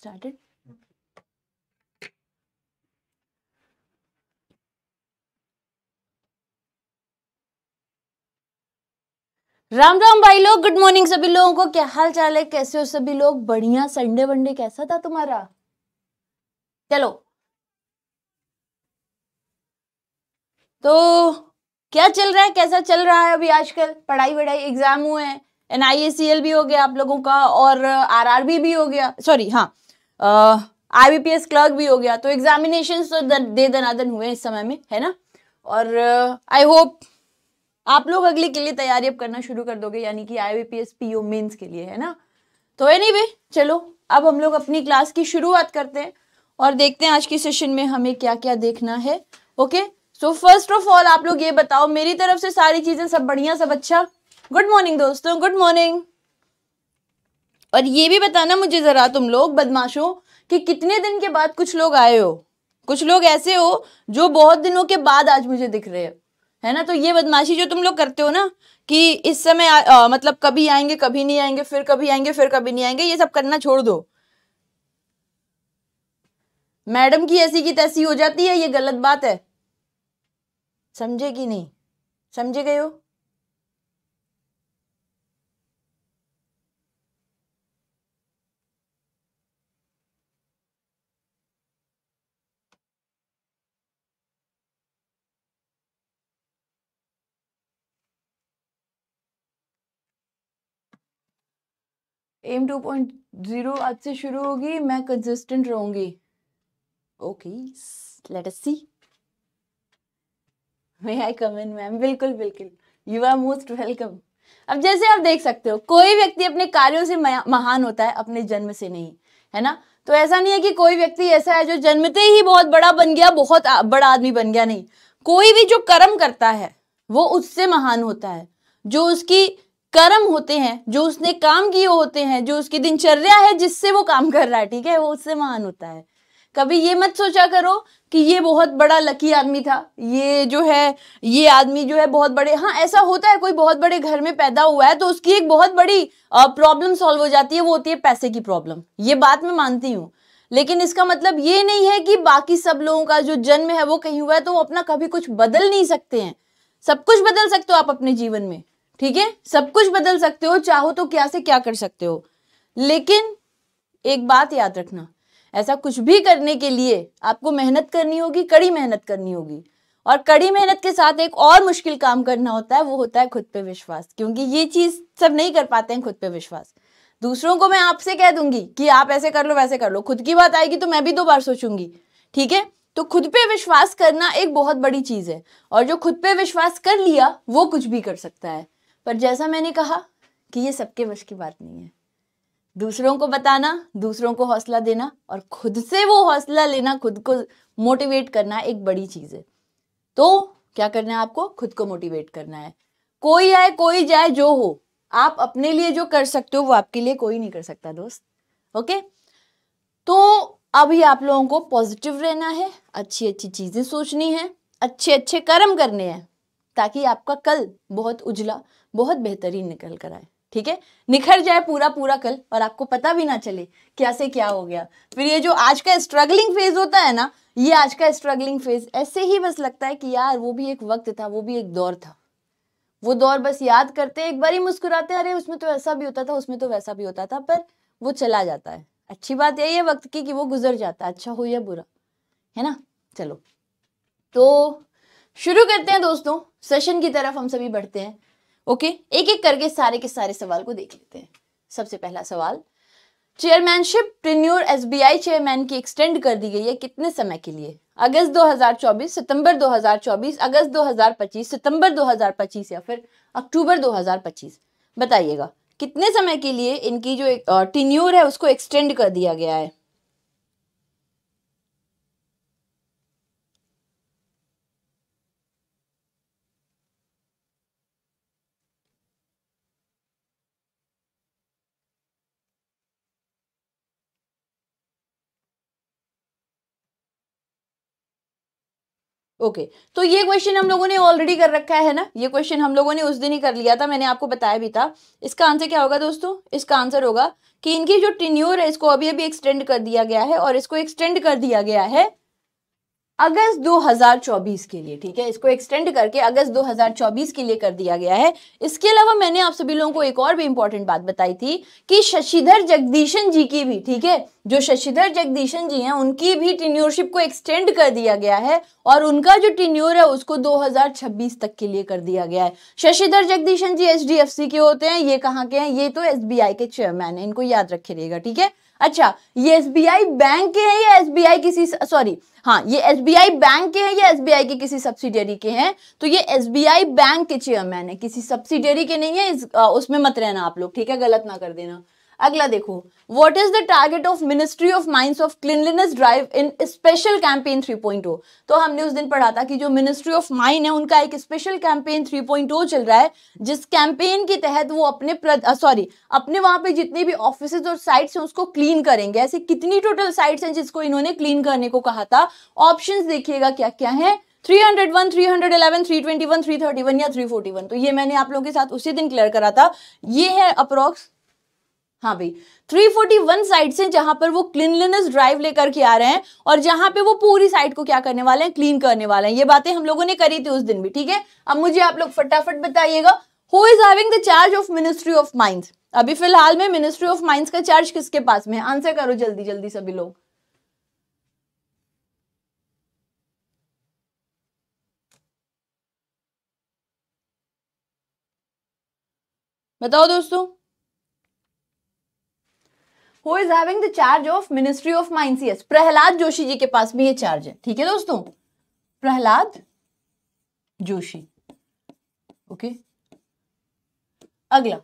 started. Ram Ram भाई लोग good morning सभी लोगों को क्या हाल चाल है कैसे हो सभी लोग बढ़िया संडे वनडे कैसा था तुम्हारा चलो तो क्या चल रहा है कैसा चल रहा है अभी आजकल पढ़ाई वढ़ाई एग्जाम हुए हैं एन आई भी हो गया आप लोगों का और आर आर बी भी हो गया सॉरी हाँ आईबीपीएस क्लर्क भी हो गया तो एग्जामिनेशन तो दे दनादन हुए इस समय में है ना और आई uh, होप आप लोग अगले के लिए तैयारी अब करना शुरू कर दोगे यानी कि आई बी पीओ मेंस के लिए है ना तो एनी anyway, चलो अब हम लोग अपनी क्लास की शुरुआत करते हैं और देखते हैं आज की सेशन में हमें क्या क्या देखना है okay so first of all आप लोग ये बताओ मेरी तरफ से सारी चीज़ें सब बढ़िया सब अच्छा गुड मॉर्निंग दोस्तों गुड मॉर्निंग और ये भी बताना मुझे ज़रा तुम लोग बदमाशो कि कितने दिन के बाद कुछ लोग आए हो कुछ लोग ऐसे हो जो बहुत दिनों के बाद आज मुझे दिख रहे हो है ना तो ये बदमाशी जो तुम लोग करते हो ना कि इस समय आ, आ, मतलब कभी आएंगे कभी नहीं आएंगे फिर कभी आएंगे फिर कभी नहीं आएंगे ये सब करना छोड़ दो मैडम की ऐसी की तैसी हो जाती है ये गलत बात है समझे कि नहीं समझे गए हो एम टू पॉइंट जीरो आज से शुरू होगी मैं कंसिस्टेंट रहूंगी okay let us see may I come in ma'am बिल्कुल बिल्कुल यू आर मोस्ट वेलकम अब जैसे आप देख सकते हो कोई व्यक्ति अपने कार्यों से महान होता है अपने जन्म से नहीं है ना तो ऐसा नहीं है कि कोई व्यक्ति ऐसा है जो जन्मते ही बहुत बड़ा बन गया बहुत बड़ा आदमी बन गया नहीं कोई भी जो कर्म करता है वो उससे महान होता है जो उसकी कर्म होते हैं जो उसने काम किए होते हैं जो उसकी दिनचर्या है जिससे वो काम कर रहा है ठीक है वो उससे महान होता है कभी ये मत सोचा करो कि ये बहुत बड़ा लकी आदमी था ये जो है ये आदमी जो है बहुत बड़े हाँ ऐसा होता है कोई बहुत बड़े घर में पैदा हुआ है तो उसकी एक बहुत बड़ी प्रॉब्लम सॉल्व हो जाती है वो होती है पैसे की प्रॉब्लम ये बात मैं मानती हूँ लेकिन इसका मतलब ये नहीं है कि बाकी सब लोगों का जो जन्म है वो कहीं हुआ है तो वो अपना कभी कुछ बदल नहीं सकते हैं सब कुछ बदल सकते हो आप अपने जीवन में ठीक है सब कुछ बदल सकते हो चाहो तो क्या से क्या कर सकते हो लेकिन एक बात याद रखना ऐसा कुछ भी करने के लिए आपको मेहनत करनी होगी कड़ी मेहनत करनी होगी और कड़ी मेहनत के साथ एक और मुश्किल काम करना होता है वो होता है खुद पे विश्वास क्योंकि ये चीज़ सब नहीं कर पाते हैं खुद पे विश्वास दूसरों को मैं आपसे कह दूंगी कि आप ऐसे कर लो वैसे कर लो खुद की बात आएगी तो मैं भी दो बार सोचूंगी ठीक है तो खुद पे विश्वास करना एक बहुत बड़ी चीज़ है और जो खुद पे विश्वास कर लिया वो कुछ भी कर सकता है पर जैसा मैंने कहा कि ये सबके वश की बात नहीं है दूसरों को बताना दूसरों को हौसला देना और खुद से वो हौसला लेना खुद को मोटिवेट करना एक बड़ी चीज़ है तो क्या करना है आपको खुद को मोटिवेट करना है कोई आए कोई जाए जो हो आप अपने लिए जो कर सकते हो वो आपके लिए कोई नहीं कर सकता दोस्त ओके तो अभी आप लोगों को पॉजिटिव रहना है अच्छी अच्छी चीज़ें सोचनी है अच्छे अच्छे कर्म करने हैं ताकि आपका कल बहुत उजला बहुत बेहतरीन निकल कर आए ठीक है निखर जाए पूरा पूरा कल और आपको पता भी ना चले क्या से क्या हो गया फिर ये जो आज का स्ट्रगलिंग फेज होता है ना ये आज का स्ट्रगलिंग फेज ऐसे ही बस लगता है कि यार वो भी एक वक्त था वो भी एक दौर था वो दौर बस याद करते एक बार ही मुस्कुराते अरे उसमें तो ऐसा भी होता था उसमें तो वैसा भी होता था पर वो चला जाता है अच्छी बात यही है वक्त की कि वो गुजर जाता है अच्छा हो या बुरा है ना चलो तो शुरू करते हैं दोस्तों सेशन की तरफ हम सभी बढ़ते हैं ओके एक एक करके सारे के सारे सवाल को देख लेते हैं सबसे पहला सवाल चेयरमैनशिप टेन्योर एस चेयरमैन की एक्सटेंड कर दी गई है कितने समय के लिए अगस्त 2024 सितंबर 2024 अगस्त 2025 सितंबर 2025 या फिर अक्टूबर 2025 बताइएगा कितने समय के लिए इनकी जो टिन्यूर है उसको एक्सटेंड कर दिया गया है ओके okay. तो ये क्वेश्चन हम लोगों ने ऑलरेडी कर रखा है ना ये क्वेश्चन हम लोगों ने उस दिन ही कर लिया था मैंने आपको बताया भी था इसका आंसर क्या होगा दोस्तों इसका आंसर होगा कि इनकी जो टिन्यूर है इसको अभी अभी एक्सटेंड कर दिया गया है और इसको एक्सटेंड कर दिया गया है अगस्त 2024 के लिए ठीक है इसको एक्सटेंड करके अगस्त 2024 के लिए कर दिया गया है इसके अलावा मैंने आप सभी लोगों को एक और भी इंपॉर्टेंट बात बताई थी कि शशिधर जगदीशन जी की भी ठीक है जो शशिधर जगदीशन जी हैं उनकी भी टिन्योरशिप को एक्सटेंड कर दिया गया है और उनका जो टिन्योर है उसको 2026 तक के लिए कर दिया गया है शशिधर जगदीशन जी एच के होते हैं ये कहाँ के हैं ये तो एस के चेयरमैन है इनको याद रखे रहेगा ठीक है अच्छा ये एस बैंक के हैं या एस किसी सॉरी हाँ ये एस बैंक के हैं या एस के किसी सब्सिडियरी के हैं तो ये एस बैंक के चेयरमैन है किसी सब्सिडियरी के नहीं है इस, आ, उसमें मत रहना आप लोग ठीक है गलत ना कर देना अगला देखो What is the target of Ministry of Mines of Cleanliness Drive in Special Campaign 3.0? तो हमने उस दिन पढ़ा था कि जो मिनिस्ट्री ऑफ माइन है उनका एक स्पेशल कैंपेन 3.0 चल रहा है जिस कैंपेन के तहत वो अपने सॉरी अपने वहां पे जितने भी ऑफिस और साइट्स हैं उसको क्लीन करेंगे ऐसे कितनी टोटल साइट्स हैं जिसको इन्होंने क्लीन करने को कहा था ऑप्शन देखिएगा क्या क्या है 301, 311, 321, 331 या 341 तो ये मैंने आप लोगों के साथ उसी दिन क्लियर करा था ये है अप्रोक्स हाँ भाई 341 साइड है जहां पर वो क्लीनलीनेस ड्राइव लेकर के आ रहे हैं और जहां पे वो पूरी साइट को क्या करने वाले हैं क्लीन करने वाले हैं ये बातें हम लोगों ने करी थी उस दिन भी ठीक है अब मुझे आप लोग फटाफट बताइएगा who is having the charge of ministry of mines अभी फिलहाल में मिनिस्ट्री ऑफ माइंस का चार्ज किसके पास में आंसर करो जल्दी जल्दी सभी लोग बताओ दोस्तों who is having the charge of ministry of mines Prahlad Joshi ji के पास भी ये चार्ज है ठीक है दोस्तों प्रहलाद जोशी ओके okay. अगला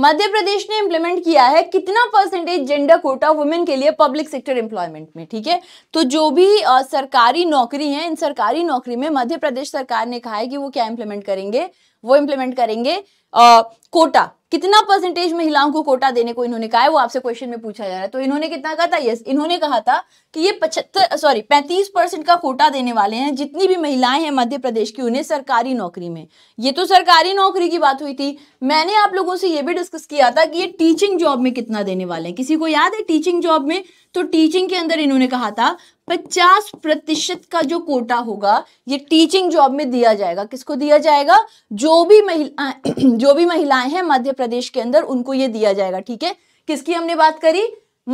मध्य प्रदेश ने इंप्लीमेंट किया है कितना परसेंटेज जेंडर कोटा वुमेन के लिए पब्लिक सेक्टर एम्प्लॉयमेंट में ठीक है तो जो भी आ, सरकारी नौकरी है इन सरकारी नौकरी में मध्य प्रदेश सरकार ने कहा है कि वो क्या इंप्लीमेंट करेंगे वो इंप्लीमेंट करेंगे आ, कोटा कितना परसेंटेज महिलाओं को कोटा देने को इन्होंने कहा है वो आपसे क्वेश्चन में पूछा जा रहा है तो इन्होंने कितना कहा था यस इन्होंने कहा था कि ये पचहत्तर सॉरी पैंतीस परसेंट का कोटा देने वाले हैं जितनी भी महिलाएं हैं मध्य प्रदेश की उन्हें सरकारी नौकरी में ये तो सरकारी नौकरी की बात हुई थी मैंने आप लोगों से ये भी डिस्कस किया था कि ये टीचिंग जॉब में कितना देने वाले हैं किसी को याद है टीचिंग जॉब में तो टीचिंग के अंदर इन्होंने कहा था पचास प्रतिशत का जो कोटा होगा ये टीचिंग जॉब में दिया जाएगा किसको दिया जाएगा जो भी महिला जो भी महिलाएं हैं मध्य प्रदेश के अंदर उनको ये दिया जाएगा ठीक है किसकी हमने बात करी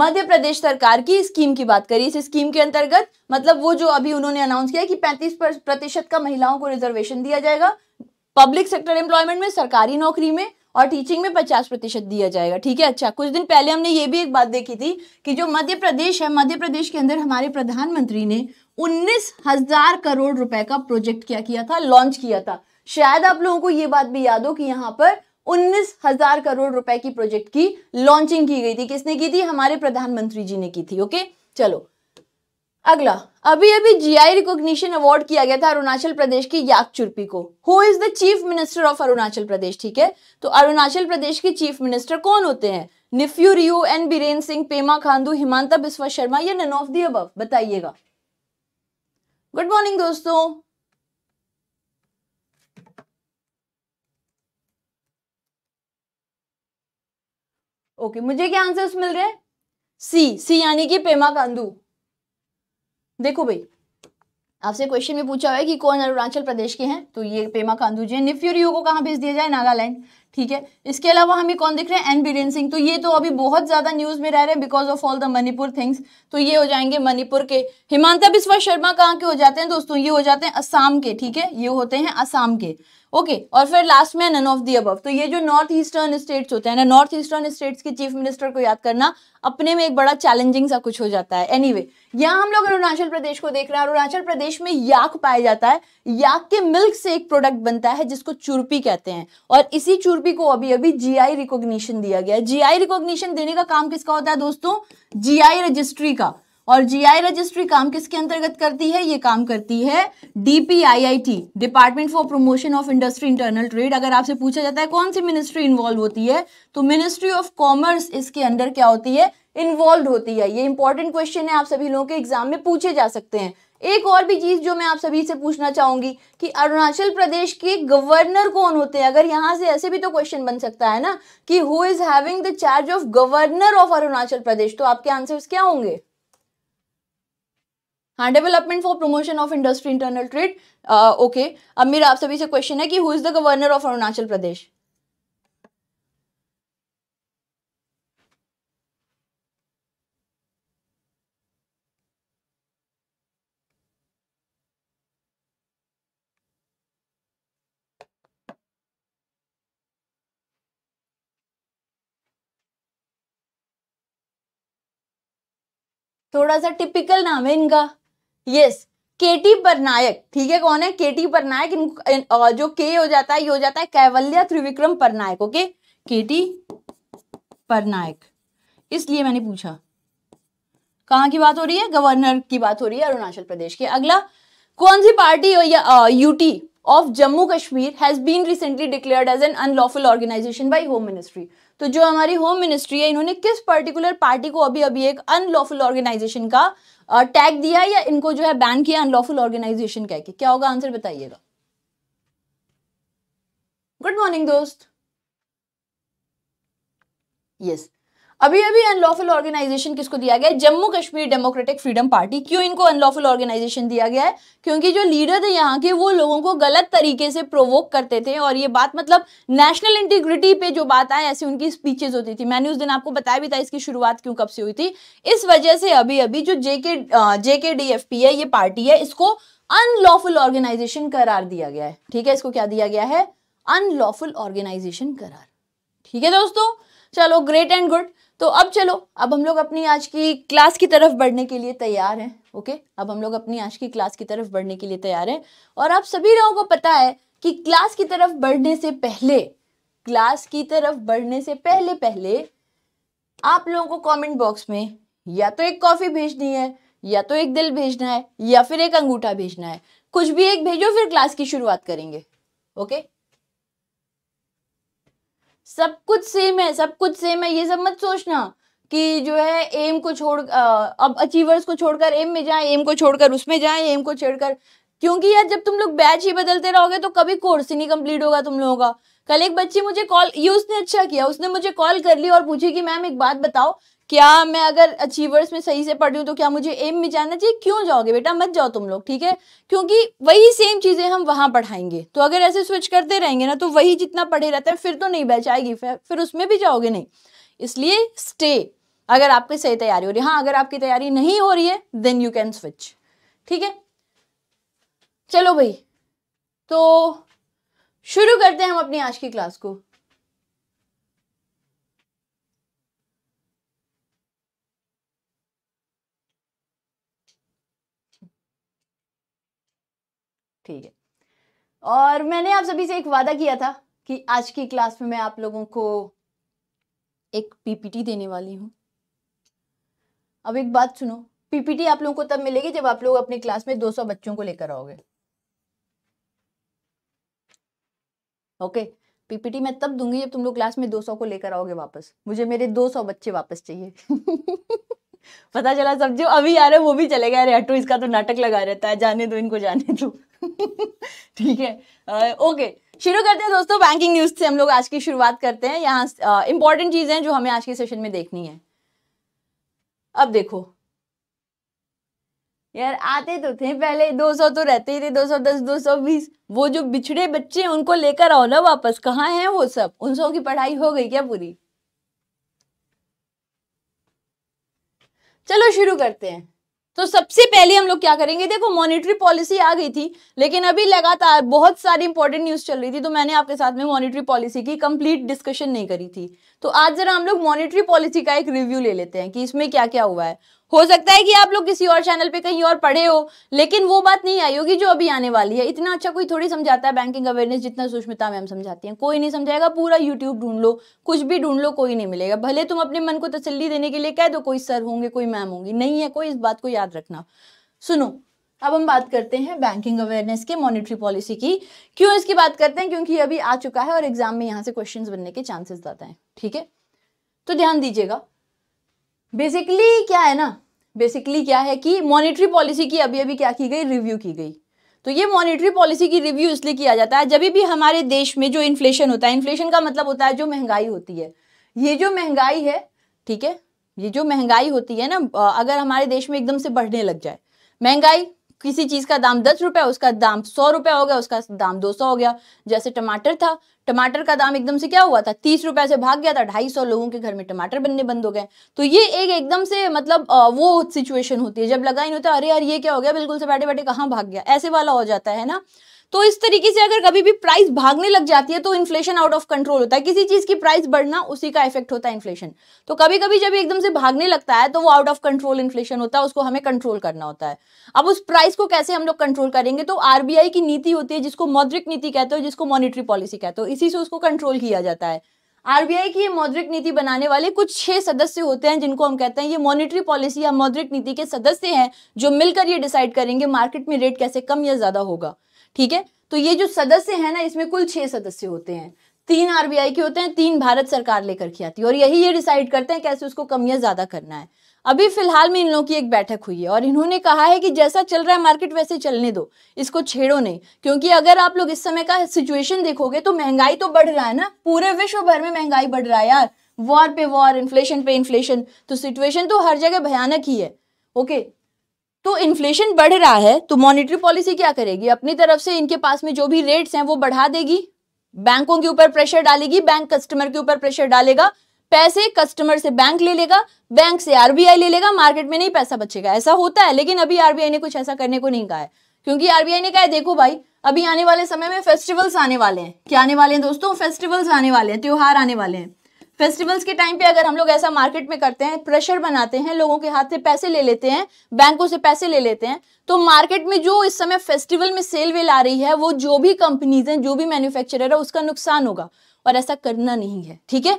मध्य प्रदेश सरकार की स्कीम की बात करी इस स्कीम के अंतर्गत मतलब वो जो अभी उन्होंने अनाउंस किया कि पैंतीस प्रतिशत का महिलाओं को रिजर्वेशन दिया जाएगा पब्लिक सेक्टर एम्प्लॉयमेंट में सरकारी नौकरी में और टीचिंग में पचास प्रतिशत दिया जाएगा ठीक है अच्छा कुछ दिन पहले हमने ये भी एक बात देखी थी कि जो मध्य प्रदेश है मध्य प्रदेश के अंदर हमारे प्रधानमंत्री ने उन्नीस हजार करोड़ रुपए का प्रोजेक्ट क्या किया था लॉन्च किया था शायद आप लोगों को ये बात भी याद हो कि यहाँ पर उन्नीस हजार करोड़ रुपए की प्रोजेक्ट की लॉन्चिंग की गई थी किसने की थी हमारे प्रधानमंत्री जी ने की थी ओके चलो अगला अभी अभी जी आई रिकॉग्निशन अवार्ड किया गया था अरुणाचल प्रदेश की याक चुरपी को who is the chief minister of Arunachal Pradesh ठीक है तो अरुणाचल प्रदेश के चीफ मिनिस्टर कौन होते हैं निफ्यू रियो एन बीरेन सिंह पेमा खांडू हिमांता बिस्वा शर्मा या नन ऑफ दी अब बताइएगा गुड मॉर्निंग दोस्तों ओके okay, मुझे क्या आंसर्स मिल रहे हैं सी सी यानी कि पेमा कांदू देखो भाई आपसे क्वेश्चन में पूछा हुआ है कि कौन अरुणाचल प्रदेश के हैं तो ये पेमा कांधू जी निफ्यूरियो को कहाँ भेज दिया जाए नागालैंड ठीक है इसके अलावा हमें कौन दिख रहे हैं एन बीरेन सिंह तो ये तो अभी बहुत ज़्यादा न्यूज़ में रह रहे हैं because of all the Manipur things तो ये हो जाएंगे मणिपुर के हिमांता बिस्वा शर्मा कहाँ के हो जाते हैं दोस्तों ये हो जाते हैं असम के ठीक है ये होते हैं असम के ओके और फिर लास्ट में नन ऑफ दी अबव तो ये जो नॉर्थ ईस्टर्न स्टेट्स होते हैं ना नॉर्थ ईस्टर्न स्टेट्स के चीफ मिनिस्टर को याद करना अपने में एक बड़ा चैलेंजिंग सा कुछ हो जाता है एनीवे anyway, यहाँ हम लोग अरुणाचल प्रदेश को देख रहे हैं अरुणाचल प्रदेश में याक पाया जाता है याक के मिल्क से एक प्रोडक्ट बनता है जिसको चुरपी कहते हैं और इसी चुरपी को अभी अभी जी आई दिया गया है जी आई देने का काम किसका होता है दोस्तों जी रजिस्ट्री का और जीआई रजिस्ट्री काम किसके अंतर्गत करती है ये काम करती है DPIIT department for promotion of industry internal trade अगर आपसे पूछा जाता है कौन सी मिनिस्ट्री इन्वॉल्व होती है तो मिनिस्ट्री ऑफ कॉमर्स इसके अंडर क्या होती है इन्वॉल्व होती है ये इंपॉर्टेंट क्वेश्चन है आप सभी लोगों के एग्जाम में पूछे जा सकते हैं एक और भी चीज जो मैं आप सभी से पूछना चाहूंगी कि अरुणाचल प्रदेश के गवर्नर कौन होते हैं अगर यहाँ से ऐसे भी तो क्वेश्चन बन सकता है ना कि who is having the charge of governor of Arunachal Pradesh तो आपके आंसर्स क्या होंगे हाँ development for promotion of industry internal trade okay अब मेरा आप सभी से क्वेश्चन है कि who is the governor of Arunachal Pradesh थोड़ा सा टिपिकल नाम है इनका यस केटी परनायक ठीक है कौन है केटी परनायक जो के हो जाता है ये हो जाता है कैवल्या त्रिविक्रम परनायक ओके केटी परनायक इसलिए मैंने पूछा कहाँ की बात हो रही है गवर्नर की बात हो रही है अरुणाचल प्रदेश की अगला कौन सी पार्टी या UT of Jammu Kashmir has been recently declared as an unlawful organisation by home ministry तो जो हमारी होम मिनिस्ट्री है इन्होंने किस पर्टिकुलर पार्टी को अभी अभी एक अनलॉफुल ऑर्गेनाइजेशन का टैग दिया या इनको जो है बैन किया अनलॉफुल ऑर्गेनाइजेशन कह के क्या होगा आंसर बताइएगा गुड मॉर्निंग दोस्त यस अभी अभी अनलॉफुल ऑर्गेनाइजेशन किसको दिया गया है Jammu Kashmir democratic freedom party क्यों इनको अनलॉफुल ऑर्गेनाइजेशन दिया गया है क्योंकि जो लीडर थे यहाँ के वो लोगों को गलत तरीके से प्रोवोक करते थे और ये बात मतलब नेशनल इंटीग्रिटी पे जो बात आए ऐसी उनकी स्पीचेज होती थी मैंने उस दिन आपको बताया भी था इसकी शुरुआत क्यों कब से हुई थी इस वजह से अभी अभी जो JK JK D F P है ये पार्टी है इसको अनलॉफुल ऑर्गेनाइजेशन करार दिया गया है ठीक है इसको क्या दिया गया है अनलॉफुल ऑर्गेनाइजेशन करार ठीक है दोस्तों चलो ग्रेट एंड गुड तो अब चलो अब हम लोग अपनी आज की क्लास की तरफ बढ़ने के लिए तैयार हैं ओके अब हम लोग अपनी आज की क्लास की तरफ बढ़ने के लिए तैयार हैं और आप सभी लोगों को पता है कि क्लास की तरफ बढ़ने से पहले क्लास की तरफ बढ़ने से पहले पहले आप लोगों को कमेंट बॉक्स में या तो एक कॉफ़ी भेजनी है या तो एक दिल भेजना है या फिर एक अंगूठा भेजना है कुछ भी एक भेजो फिर क्लास की शुरुआत करेंगे ओके सब कुछ सेम है सब कुछ सेम है ये सब मत सोचना कि जो है एम को छोड़ अब अचीवर्स को छोड़कर एम में जाएं एम को छोड़कर उसमें जाएं एम को छेड़कर क्योंकि यार जब तुम लोग बैच ही बदलते रहोगे तो कभी कोर्स ही नहीं कंप्लीट होगा तुम लोगों का कल एक बच्ची मुझे कॉल ये उसने अच्छा किया उसने मुझे कॉल कर ली और पूछी कि मैम एक बात बताओ क्या मैं अगर अचीवर्स में सही से पढ़ रही हूँ तो क्या मुझे एम में जाना चाहिए क्यों जाओगे बेटा मत जाओ तुम लोग ठीक है क्योंकि वही सेम चीज़ें हम वहां पढ़ाएंगे तो अगर ऐसे स्विच करते रहेंगे ना तो वही जितना पढ़े रहते हैं फिर तो नहीं बैच आएगी फिर उसमें भी जाओगे नहीं इसलिए स्टे अगर आपकी सही तैयारी हो रही है हाँ अगर आपकी तैयारी नहीं हो रही है देन यू कैन स्विच ठीक है चलो भाई तो शुरू करते हैं हम अपनी आज की क्लास को ठीक है और मैंने आप सभी से एक वादा किया था कि आज की क्लास में मैं आप लोगों को एक पीपीटी देने वाली हूँ अब एक बात सुनो पीपीटी आप लोगों को तब मिलेगी जब आप लोग अपनी क्लास में 200 बच्चों को लेकर आओगे ओके पीपीटी मैं तब दूंगी जब तुम लोग क्लास में 200 को लेकर आओगे वापस मुझे मेरे 200 बच्चे वापस चाहिए पता चला सब जो अभी आ रहे वो भी चले गए अरे हटो इसका तो नाटक लगा रहता है जाने दो इनको जाने दो ठीक है ओके शुरू करते हैं दोस्तों बैंकिंग न्यूज से हम लोग आज की शुरुआत करते हैं यहाँ इंपॉर्टेंट चीजें जो हमें आज के सेशन में देखनी है अब देखो यार आते तो थे पहले 200 तो रहते ही थे 210 220 वो जो बिछड़े बच्चे उनको लेकर आओ ना वापस कहाँ हैं वो सब उन सब की पढ़ाई हो गई क्या पूरी चलो शुरू करते हैं तो सबसे पहले हम लोग क्या करेंगे देखो मॉनेटरी पॉलिसी आ गई थी लेकिन अभी लगातार बहुत सारी इंपॉर्टेंट न्यूज़ चल रही थी तो मैंने आपके साथ में मॉनेटरी पॉलिसी की कंप्लीट डिस्कशन नहीं करी थी तो आज जरा हम लोग मॉनिटरी पॉलिसी का एक रिव्यू ले लेते हैं कि इसमें क्या क्या हुआ है हो सकता है कि आप लोग किसी और चैनल पे कहीं और पढ़े हो लेकिन वो बात नहीं आई होगी जो अभी आने वाली है इतना अच्छा कोई थोड़ी समझाता है बैंकिंग अवेयरनेस जितना सुष्मिता मैम समझाती हैं कोई नहीं समझाएगा पूरा यूट्यूब ढूंढ लो कुछ भी ढूंढ लो कोई नहीं मिलेगा भले तुम अपने मन को तसल्ली देने के लिए कह दो कोई सर होंगे कोई मैम होंगी नहीं है कोई इस बात को याद रखना सुनो अब हम बात करते हैं बैंकिंग अवेयरनेस की मॉनिटरी पॉलिसी की क्यों इसकी बात करते हैं क्योंकि अभी आ चुका है और एग्जाम में यहाँ से क्वेश्चंस बनने के चांसेस ज़्यादा हैं ठीक है तो ध्यान दीजिएगा बेसिकली क्या है ना बेसिकली क्या है कि मॉनिटरी पॉलिसी की अभी अभी क्या की गई रिव्यू की गई तो ये मॉनिटरी पॉलिसी की रिव्यू इसलिए किया जाता है जब भी हमारे देश में जो इन्फ्लेशन होता है इन्फ्लेशन का मतलब होता है जो महंगाई होती है ये जो महंगाई है ठीक है ये जो महंगाई होती है ना अगर हमारे देश में एकदम से बढ़ने लग जाए महंगाई किसी चीज़ का दाम दस रुपया उसका दाम सौ रुपया हो गया उसका दाम दो सौ हो गया जैसे टमाटर था टमाटर का दाम एकदम से क्या हुआ था तीस रुपए से भाग गया था ढाई सौ लोगों के घर में टमाटर बनने बंद हो गए तो ये एक एकदम से मतलब वो सिचुएशन होती है जब लगा ही नहीं होता अरे यार ये क्या हो गया बिल्कुल से बैठे बैठे कहाँ भाग गया ऐसे वाला हो जाता है ना तो इस तरीके से अगर कभी भी प्राइस भागने लग जाती है तो इन्फ्लेशन आउट ऑफ कंट्रोल होता है किसी चीज की प्राइस बढ़ना उसी का इफेक्ट होता है इन्फ्लेशन तो कभी कभी जब एकदम से भागने लगता है तो वो आउट ऑफ कंट्रोल इन्फ्लेशन होता है उसको हमें कंट्रोल करना होता है अब उस प्राइस को कैसे हम लोग कंट्रोल करेंगे तो आरबीआई की नीति होती है जिसको मौद्रिक नीति कहते हो जिसको मॉनिटरी पॉलिसी कहते हो इसी से उसको कंट्रोल किया जाता है आरबीआई की ये मौद्रिक नीति बनाने वाले कुछ छह सदस्य होते हैं जिनको हम कहते हैं ये मॉनिटरी पॉलिसी या मौद्रिक नीति के सदस्य हैं जो मिलकर ये डिसाइड करेंगे मार्केट में रेट कैसे कम या ज्यादा होगा ठीक है तो ये जो सदस्य है ना इसमें कुल छह सदस्य होते हैं तीन आरबीआई के होते हैं तीन भारत सरकार लेकर के आती है और यही ये डिसाइड करते हैं कैसे उसको कम या ज़्यादा करना है अभी फिलहाल में इन लोगों की एक बैठक हुई है और इन्होंने कहा है कि जैसा चल रहा है मार्केट वैसे चलने दो इसको छेड़ो नहीं क्योंकि अगर आप लोग इस समय का सिचुएशन देखोगे तो महंगाई तो बढ़ रहा है ना पूरे विश्व भर में महंगाई बढ़ रहा है यार वॉर पे वॉर इन्फ्लेशन पे इन्फ्लेशन तो सिचुएशन तो हर जगह भयानक ही है ओके तो इन्फ्लेशन बढ़ रहा है तो मॉनेटरी पॉलिसी क्या करेगी अपनी तरफ से इनके पास में जो भी रेट्स हैं वो बढ़ा देगी बैंकों के ऊपर प्रेशर डालेगी बैंक कस्टमर के ऊपर प्रेशर डालेगा पैसे कस्टमर से बैंक ले लेगा बैंक से आरबीआई ले लेगा मार्केट में नहीं पैसा बचेगा ऐसा होता है लेकिन अभी आरबीआई ने कुछ ऐसा करने को नहीं कहा है क्योंकि आरबीआई ने कहा है देखो भाई अभी आने वाले समय में फेस्टिवल्स आने वाले हैं क्या आने वाले हैं दोस्तों फेस्टिवल्स आने वाले हैं त्योहार आने वाले हैं फेस्टिवल्स के टाइम पे अगर हम लोग ऐसा मार्केट में करते हैं प्रेशर बनाते हैं लोगों के हाथ से पैसे ले लेते हैं बैंकों से पैसे ले लेते हैं तो मार्केट में जो इस समय फेस्टिवल में सेल वेल आ रही है वो जो भी कंपनीज हैं जो भी मैन्युफैक्चरर है उसका नुकसान होगा और ऐसा करना नहीं है ठीक है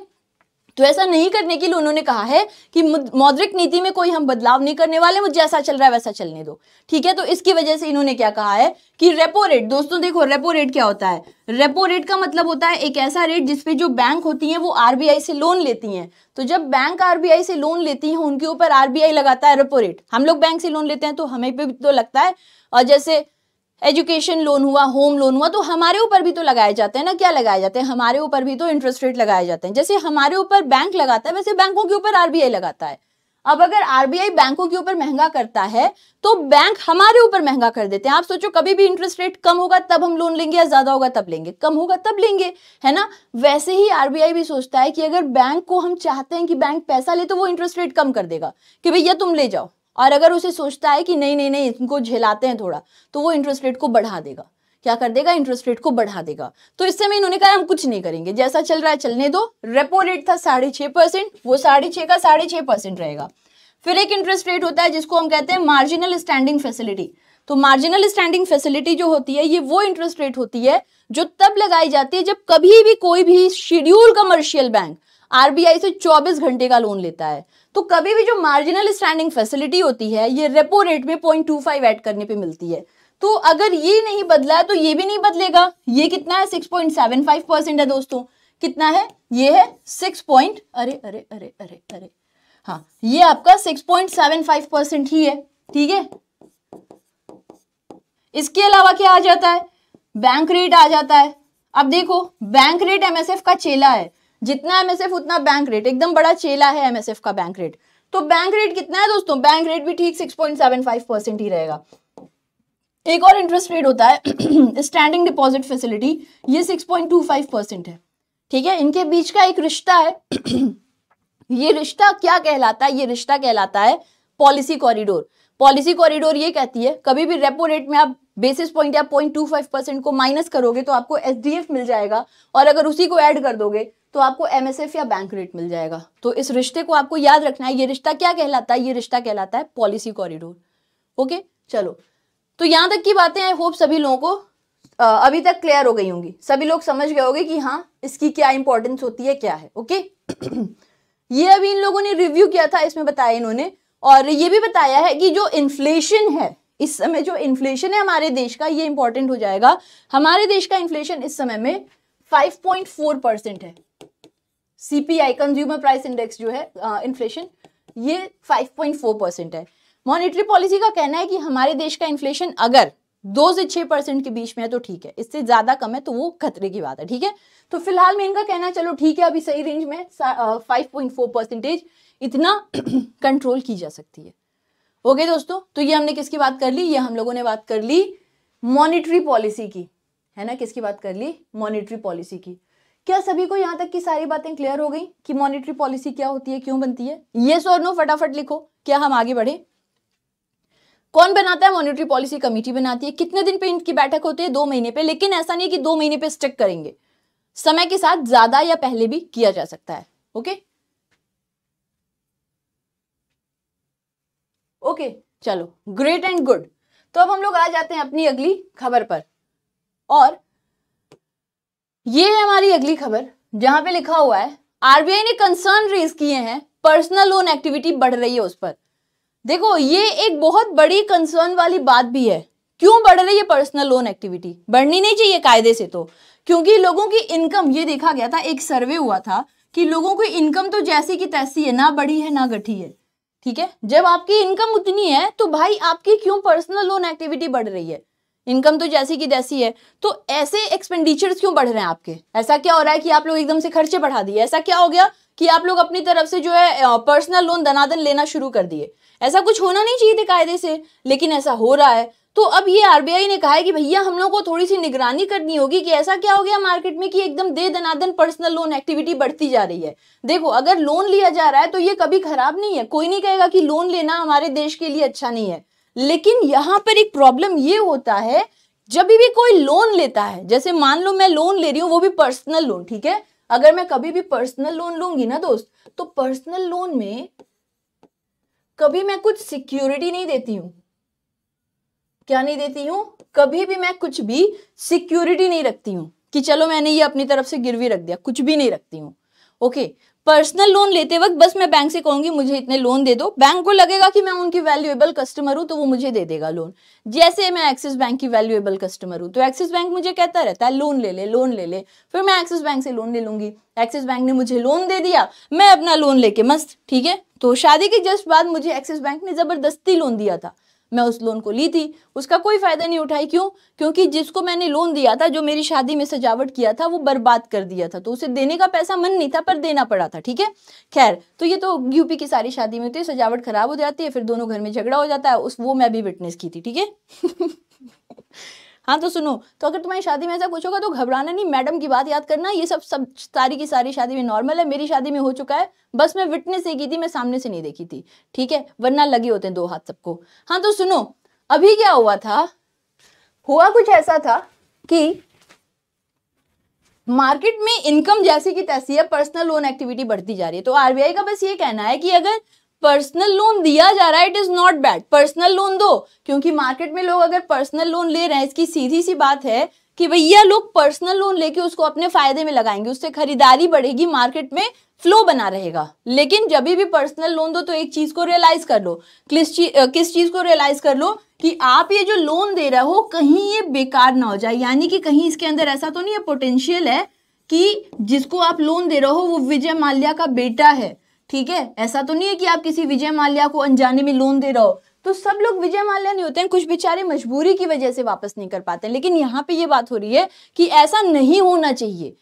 तो ऐसा नहीं करने के लिए उन्होंने कहा है कि मौद्रिक नीति में कोई हम बदलाव नहीं करने वाले वो जैसा चल रहा है वैसा चलने दो ठीक है तो इसकी वजह से इन्होंने क्या कहा है कि रेपो रेट दोस्तों देखो रेपो रेट क्या होता है रेपो रेट का मतलब होता है एक ऐसा रेट जिसपे जो बैंक होती है वो आरबीआई से लोन लेती है तो जब बैंक आरबीआई से लोन लेती है उनके ऊपर आरबीआई लगाता है रेपो रेट हम लोग बैंक से लोन लेते हैं तो हमें पे तो लगता है और जैसे एजुकेशन लोन हुआ होम लोन हुआ तो हमारे ऊपर भी तो लगाए जाते हैं ना क्या लगाए जाते हैं हमारे ऊपर भी तो इंटरेस्ट रेट लगाए जाते हैं जैसे हमारे ऊपर बैंक लगाता है वैसे बैंकों के ऊपर आरबीआई लगाता है अब अगर आरबीआई बैंकों के ऊपर महंगा करता है तो बैंक हमारे ऊपर महंगा कर देते हैं आप सोचो कभी भी इंटरेस्ट रेट कम होगा तब हम लोन लेंगे या ज्यादा होगा तब लेंगे कम होगा तब लेंगे है ना वैसे ही आरबीआई भी सोचता है कि अगर बैंक को हम चाहते हैं कि बैंक पैसा ले तो वो इंटरेस्ट रेट कम कर देगा कि भैया तुम ले जाओ और अगर उसे सोचता है कि नहीं नहीं नहीं इनको झेलाते हैं थोड़ा तो वो इंटरेस्ट रेट को बढ़ा देगा क्या कर देगा इंटरेस्ट रेट को बढ़ा देगा तो इस समय इन्होंने कहा हम कुछ नहीं करेंगे जैसा चल रहा है चलने दो रेपो रेट था साढ़े छह परसेंट वो साढ़े छह का साढ़े छह परसेंट रहेगा फिर एक इंटरेस्ट रेट होता है जिसको हम कहते हैं मार्जिनल स्टैंडिंग फैसिलिटी तो मार्जिनल स्टैंडिंग फैसिलिटी जो होती है ये वो इंटरेस्ट रेट होती है जो तब लगाई जाती है जब कभी भी कोई भी शेड्यूल कमर्शियल बैंक आरबीआई से 24 घंटे का लोन लेता है तो कभी भी जो मार्जिनल स्टैंडिंग फैसिलिटी होती है ये रेपो रेट में पॉइंट टू फाइव एड करने पे मिलती है तो अगर ये नहीं बदला तो ये भी नहीं बदलेगा ये कितना है six point seven five percent है दोस्तों कितना है ये है सिक्स पॉइंट अरे अरे अरे अरे अरे हाँ ये आपका six point seven five percent ही है ठीक है इसके अलावा क्या आ जाता है बैंक रेट आ जाता है अब देखो बैंक रेट एमएसएफ का चेला है जितना एमएसएफ उतना बैंक रेट एकदम बड़ा चेला है एमएसएफ का बैंक रेट तो बैंक रेट कितना है दोस्तों बैंक रेट भी ठीक 6.75 परसेंट ही रहेगा एक और इंटरेस्ट रेट होता है स्टैंडिंग डिपॉजिट फैसिलिटी ये 6.25 परसेंट है ठीक है इनके बीच का एक रिश्ता है ये रिश्ता क्या कहलाता है ये रिश्ता कहलाता है पॉलिसी कॉरिडोर पॉलिसी कॉरिडोर ये कहती है कभी भी रेपो रेट में आप बेसिस पॉइंट या पॉइंट टू फाइव परसेंट को माइनस करोगे तो आपको एस मिल जाएगा और अगर उसी को एड कर दोगे तो आपको एफ या बैंक रेट मिल जाएगा तो इस रिश्ते को आपको याद रखना है ये रिश्ता क्या कहलाता है ये रिश्ता कहलाता है पॉलिसी कॉरिडोर ओके चलो तो यहाँ तक की बातें आई होप सभी लोगों को अभी तक क्लियर हो गई होंगी सभी लोग समझ गए होंगे कि हाँ इसकी क्या इंपॉर्टेंस होती है क्या है ओके ये अभी इन लोगों ने रिव्यू किया था इसमें बताया इन्होंने और ये भी बताया है कि जो इन्फ्लेशन है इस समय जो इन्फ्लेशन है हमारे देश का ये इंपॉर्टेंट हो जाएगा हमारे देश का इन्फ्लेशन इस समय में 5.4 परसेंट है सीपीआई कंज्यूमर प्राइस इंडेक्स जो है इन्फ्लेशन ये 5.4 परसेंट है मॉनेटरी पॉलिसी का कहना है कि हमारे देश का इन्फ्लेशन अगर दो से छह परसेंट के बीच में है तो ठीक है इससे ज़्यादा कम है तो वो खतरे की बात है ठीक है तो फिलहाल में इनका कहना चलो ठीक है अभी सही रेंज में फाइव पॉइंट फोर परसेंटेज इतना कंट्रोल की जा सकती है ओके दोस्तों तो ये हमने किसकी बात कर ली ये हम लोगों ने बात कर ली मॉनिटरी पॉलिसी की है ना किसकी बात कर ली मॉनिटरी पॉलिसी की क्या सभी को यहाँ तक की सारी बातें क्लियर हो गई कि मॉनेटरी पॉलिसी क्या होती है क्यों बनती है ये सो नो फटाफट लिखो क्या हम आगे बढ़े कौन बनाता है मॉनेटरी पॉलिसी कमेटी बनाती है कितने दिन पे इनकी बैठक होती है दो महीने पे लेकिन ऐसा नहीं है कि दो महीने पे स्टिक करेंगे समय के साथ ज्यादा या पहले भी किया जा सकता है ओके ओके चलो ग्रेट एंड गुड तो अब हम लोग आ जाते हैं अपनी अगली खबर पर और ये है हमारी अगली खबर जहां पे लिखा हुआ है आरबीआई ने कंसर्न रेज किए हैं पर्सनल लोन एक्टिविटी बढ़ रही है उस पर देखो ये एक बहुत बड़ी कंसर्न वाली बात भी है क्यों बढ़ रही है पर्सनल लोन एक्टिविटी बढ़नी नहीं चाहिए कायदे से तो क्योंकि लोगों की इनकम ये देखा गया था एक सर्वे हुआ था कि लोगों की इनकम तो जैसी की तैसी है ना बढ़ी है ना घटी है ठीक है जब आपकी इनकम उतनी है तो भाई आपकी क्यों पर्सनल लोन एक्टिविटी बढ़ रही है इनकम तो जैसी की तैसी है तो ऐसे एक्सपेंडिचर्स क्यों बढ़ रहे हैं आपके ऐसा क्या हो रहा है कि आप लोग एकदम से खर्चे बढ़ा दिए ऐसा क्या हो गया कि आप लोग अपनी तरफ से जो है पर्सनल लोन दनादन लेना शुरू कर दिए ऐसा कुछ होना नहीं चाहिए थे कायदे से लेकिन ऐसा हो रहा है तो अब ये आरबीआई ने कहा है कि भैया हम लोग को थोड़ी सी निगरानी करनी होगी कि ऐसा क्या हो गया मार्केट में कि एकदम दे दनादन पर्सनल लोन एक्टिविटी बढ़ती जा रही है देखो अगर लोन लिया जा रहा है तो ये कभी खराब नहीं है कोई नहीं कहेगा कि लोन लेना हमारे देश के लिए अच्छा नहीं है लेकिन यहाँ पर एक प्रॉब्लम ये होता है जब भी कोई लोन लेता है जैसे मान लो मैं लोन ले रही हूँ वो भी पर्सनल लोन ठीक है अगर मैं कभी भी पर्सनल लोन लूंगी ना दोस्त तो पर्सनल लोन में कभी मैं कुछ सिक्योरिटी नहीं देती हूं क्या नहीं देती हूं कभी भी मैं कुछ भी सिक्योरिटी नहीं रखती हूं कि चलो मैंने ये अपनी तरफ से गिरवी रख दिया कुछ भी नहीं रखती हूं ओके पर्सनल लोन लेते वक्त बस मैं बैंक से कहूंगी मुझे इतने लोन दे दो बैंक को लगेगा कि मैं उनकी वैल्यूएबल कस्टमर हूँ तो वो मुझे दे देगा लोन जैसे मैं एक्सिस बैंक की वैल्यूएबल कस्टमर हूँ तो एक्सिस बैंक मुझे कहता रहता है लोन ले ले लोन ले ले फिर मैं एक्सिस बैंक से लोन ले लूंगी एक्सिस बैंक ने मुझे लोन दे दिया मैं अपना लोन लेके मस्त ठीक है तो शादी के जस्ट बाद मुझे एक्सिस बैंक ने जबरदस्ती लोन दिया था मैं उस लोन को ली थी उसका कोई फ़ायदा नहीं उठाई क्यों क्योंकि जिसको मैंने लोन दिया था जो मेरी शादी में सजावट किया था वो बर्बाद कर दिया था तो उसे देने का पैसा मन नहीं था पर देना पड़ा था ठीक है खैर तो ये तो यूपी की सारी शादी में होती है सजावट खराब हो जाती है फिर दोनों घर में झगड़ा हो जाता है उस वो मैं भी विटनेस की थी ठीक है हाँ तो सुनो तो अगर तुम्हारी शादी में ऐसा कुछ होगा तो घबराना नहीं मैडम की बात याद करना ये सब सब सारी की सारी शादी में नॉर्मल है मेरी शादी में हो चुका है बस मैं विटनेस ही की थी मैं सामने से नहीं देखी थी ठीक है वरना लगे होते हैं दो हाथ सबको हाँ तो सुनो अभी क्या हुआ था हुआ कुछ ऐसा था कि मार्केट में इनकम जैसी की तैसी है पर्सनल लोन एक्टिविटी बढ़ती जा रही है तो आरबीआई का बस ये कहना है कि अगर पर्सनल लोन दिया जा रहा है it is not bad personal loan दो क्योंकि मार्केट में लोग अगर पर्सनल लोन ले रहे हैं इसकी सीधी सी बात है कि भैया लोग पर्सनल लोन लेके उसको अपने फायदे में लगाएंगे उससे खरीदारी बढ़ेगी मार्केट में फ्लो बना रहेगा लेकिन जब भी पर्सनल लोन दो तो एक चीज को रियलाइज कर लो किस चीज किस चीज को रियलाइज कर लो कि आप ये जो लोन दे रहे हो कहीं ये बेकार ना हो जाए यानी कि कहीं इसके अंदर ऐसा तो नहीं है पोटेंशियल है कि जिसको आप लोन दे रहे हो वो विजय माल्या का बेटा है ठीक है ऐसा तो नहीं है कि आप किसी विजय माल्या को अनजाने में लोन दे रहे हो तो सब लोग विजय माल्या नहीं होते हैं कुछ बेचारे मजबूरी की वजह से वापस नहीं कर पाते लेकिन यहाँ पे ये बात हो रही है कि ऐसा नहीं होना चाहिए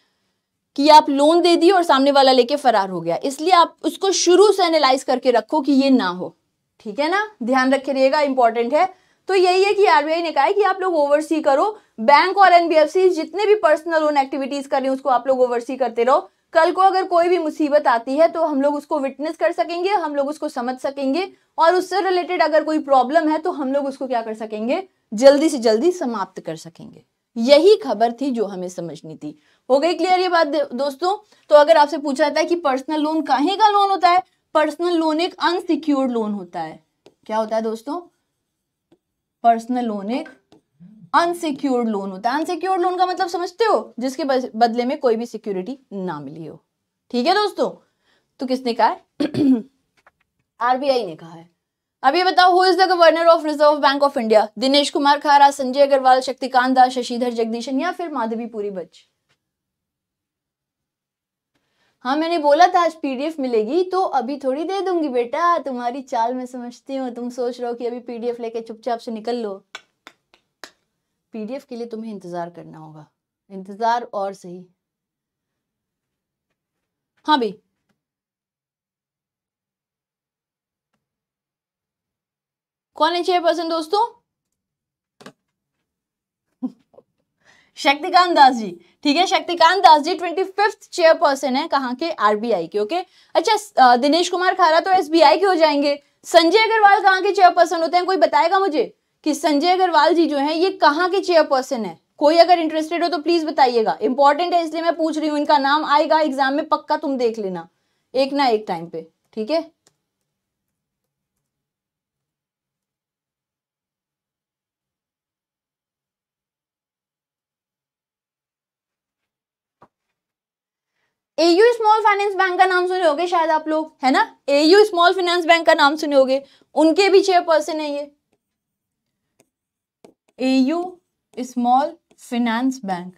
कि आप लोन दे दिए और सामने वाला लेके फरार हो गया इसलिए आप उसको शुरू से एनालाइज करके रखो कि ये ना हो ठीक है ना ध्यान रखे रहिएगा इंपॉर्टेंट है तो यही है कि आरबीआई ने कहा है कि आप लोग ओवरसी करो बैंक और एनबीएफसी जितने भी पर्सनल लोन एक्टिविटीज कर रहे हैं उसको आप लोग ओवरसी करते रहो कल को अगर कोई भी मुसीबत आती है तो हम लोग उसको विटनेस कर सकेंगे हम लोग उसको समझ सकेंगे और उससे रिलेटेड अगर कोई प्रॉब्लम है तो हम लोग उसको क्या कर सकेंगे जल्दी से जल्दी समाप्त कर सकेंगे यही खबर थी जो हमें समझनी थी हो गई क्लियर ये बात दोस्तों तो अगर आपसे पूछा जाता है कि पर्सनल लोन कहा का लोन होता है पर्सनल लोन एक अनसिक्योर्ड लोन होता है क्या होता है दोस्तों पर्सनल लोन एक अनसिक्योर्ड लोन होता है अनसिक्योर्ड लोन का मतलब समझते हो जिसके बदले में कोई भी सिक्योरिटी ना मिली हो ठीक है दोस्तों तो किसने कहा है आरबीआई ने कहा है अब ये बताओ who is the governor of reserve bank of India Dinesh Kumar Khara Sanjay Agarwal Shaktikanta दास शशिधर जगदीशन या फिर माधवी पूरी बच हाँ मैंने बोला था आज पीडीएफ मिलेगी तो अभी थोड़ी दे दूंगी बेटा तुम्हारी चाल में समझती हूँ तुम सोच रहे हो कि अभी पीडीएफ लेके चुपचाप से निकल लो पीडीएफ के लिए तुम्हें इंतज़ार करना होगा इंतज़ार और सही हाँ भाई कौन है चेयरपर्सन दोस्तों शक्तिकांत दास जी ठीक है Shaktikanta Das ji twenty fifth chairperson है कहा के आरबीआई के ओके अच्छा दिनेश कुमार खारा तो एसबीआई के हो जाएंगे संजय अग्रवाल कहाँ के चेयरपर्सन होते हैं कोई बताएगा मुझे कि संजय अग्रवाल जी जो है ये कहाँ के चेयरपर्सन है कोई अगर इंटरेस्टेड हो तो प्लीज बताइएगा इंपॉर्टेंट है इसलिए मैं पूछ रही हूँ इनका नाम आएगा एग्जाम में पक्का तुम देख लेना एक ना एक टाइम पे ठीक है एयू स्मॉल फाइनेंस बैंक का नाम सुने होगे शायद आप लोग है ना एयू स्मॉल फाइनेंस बैंक का नाम सुने होगे उनके भी चेयरपर्सन है ये एयू स्मॉल फिनेंस बैंक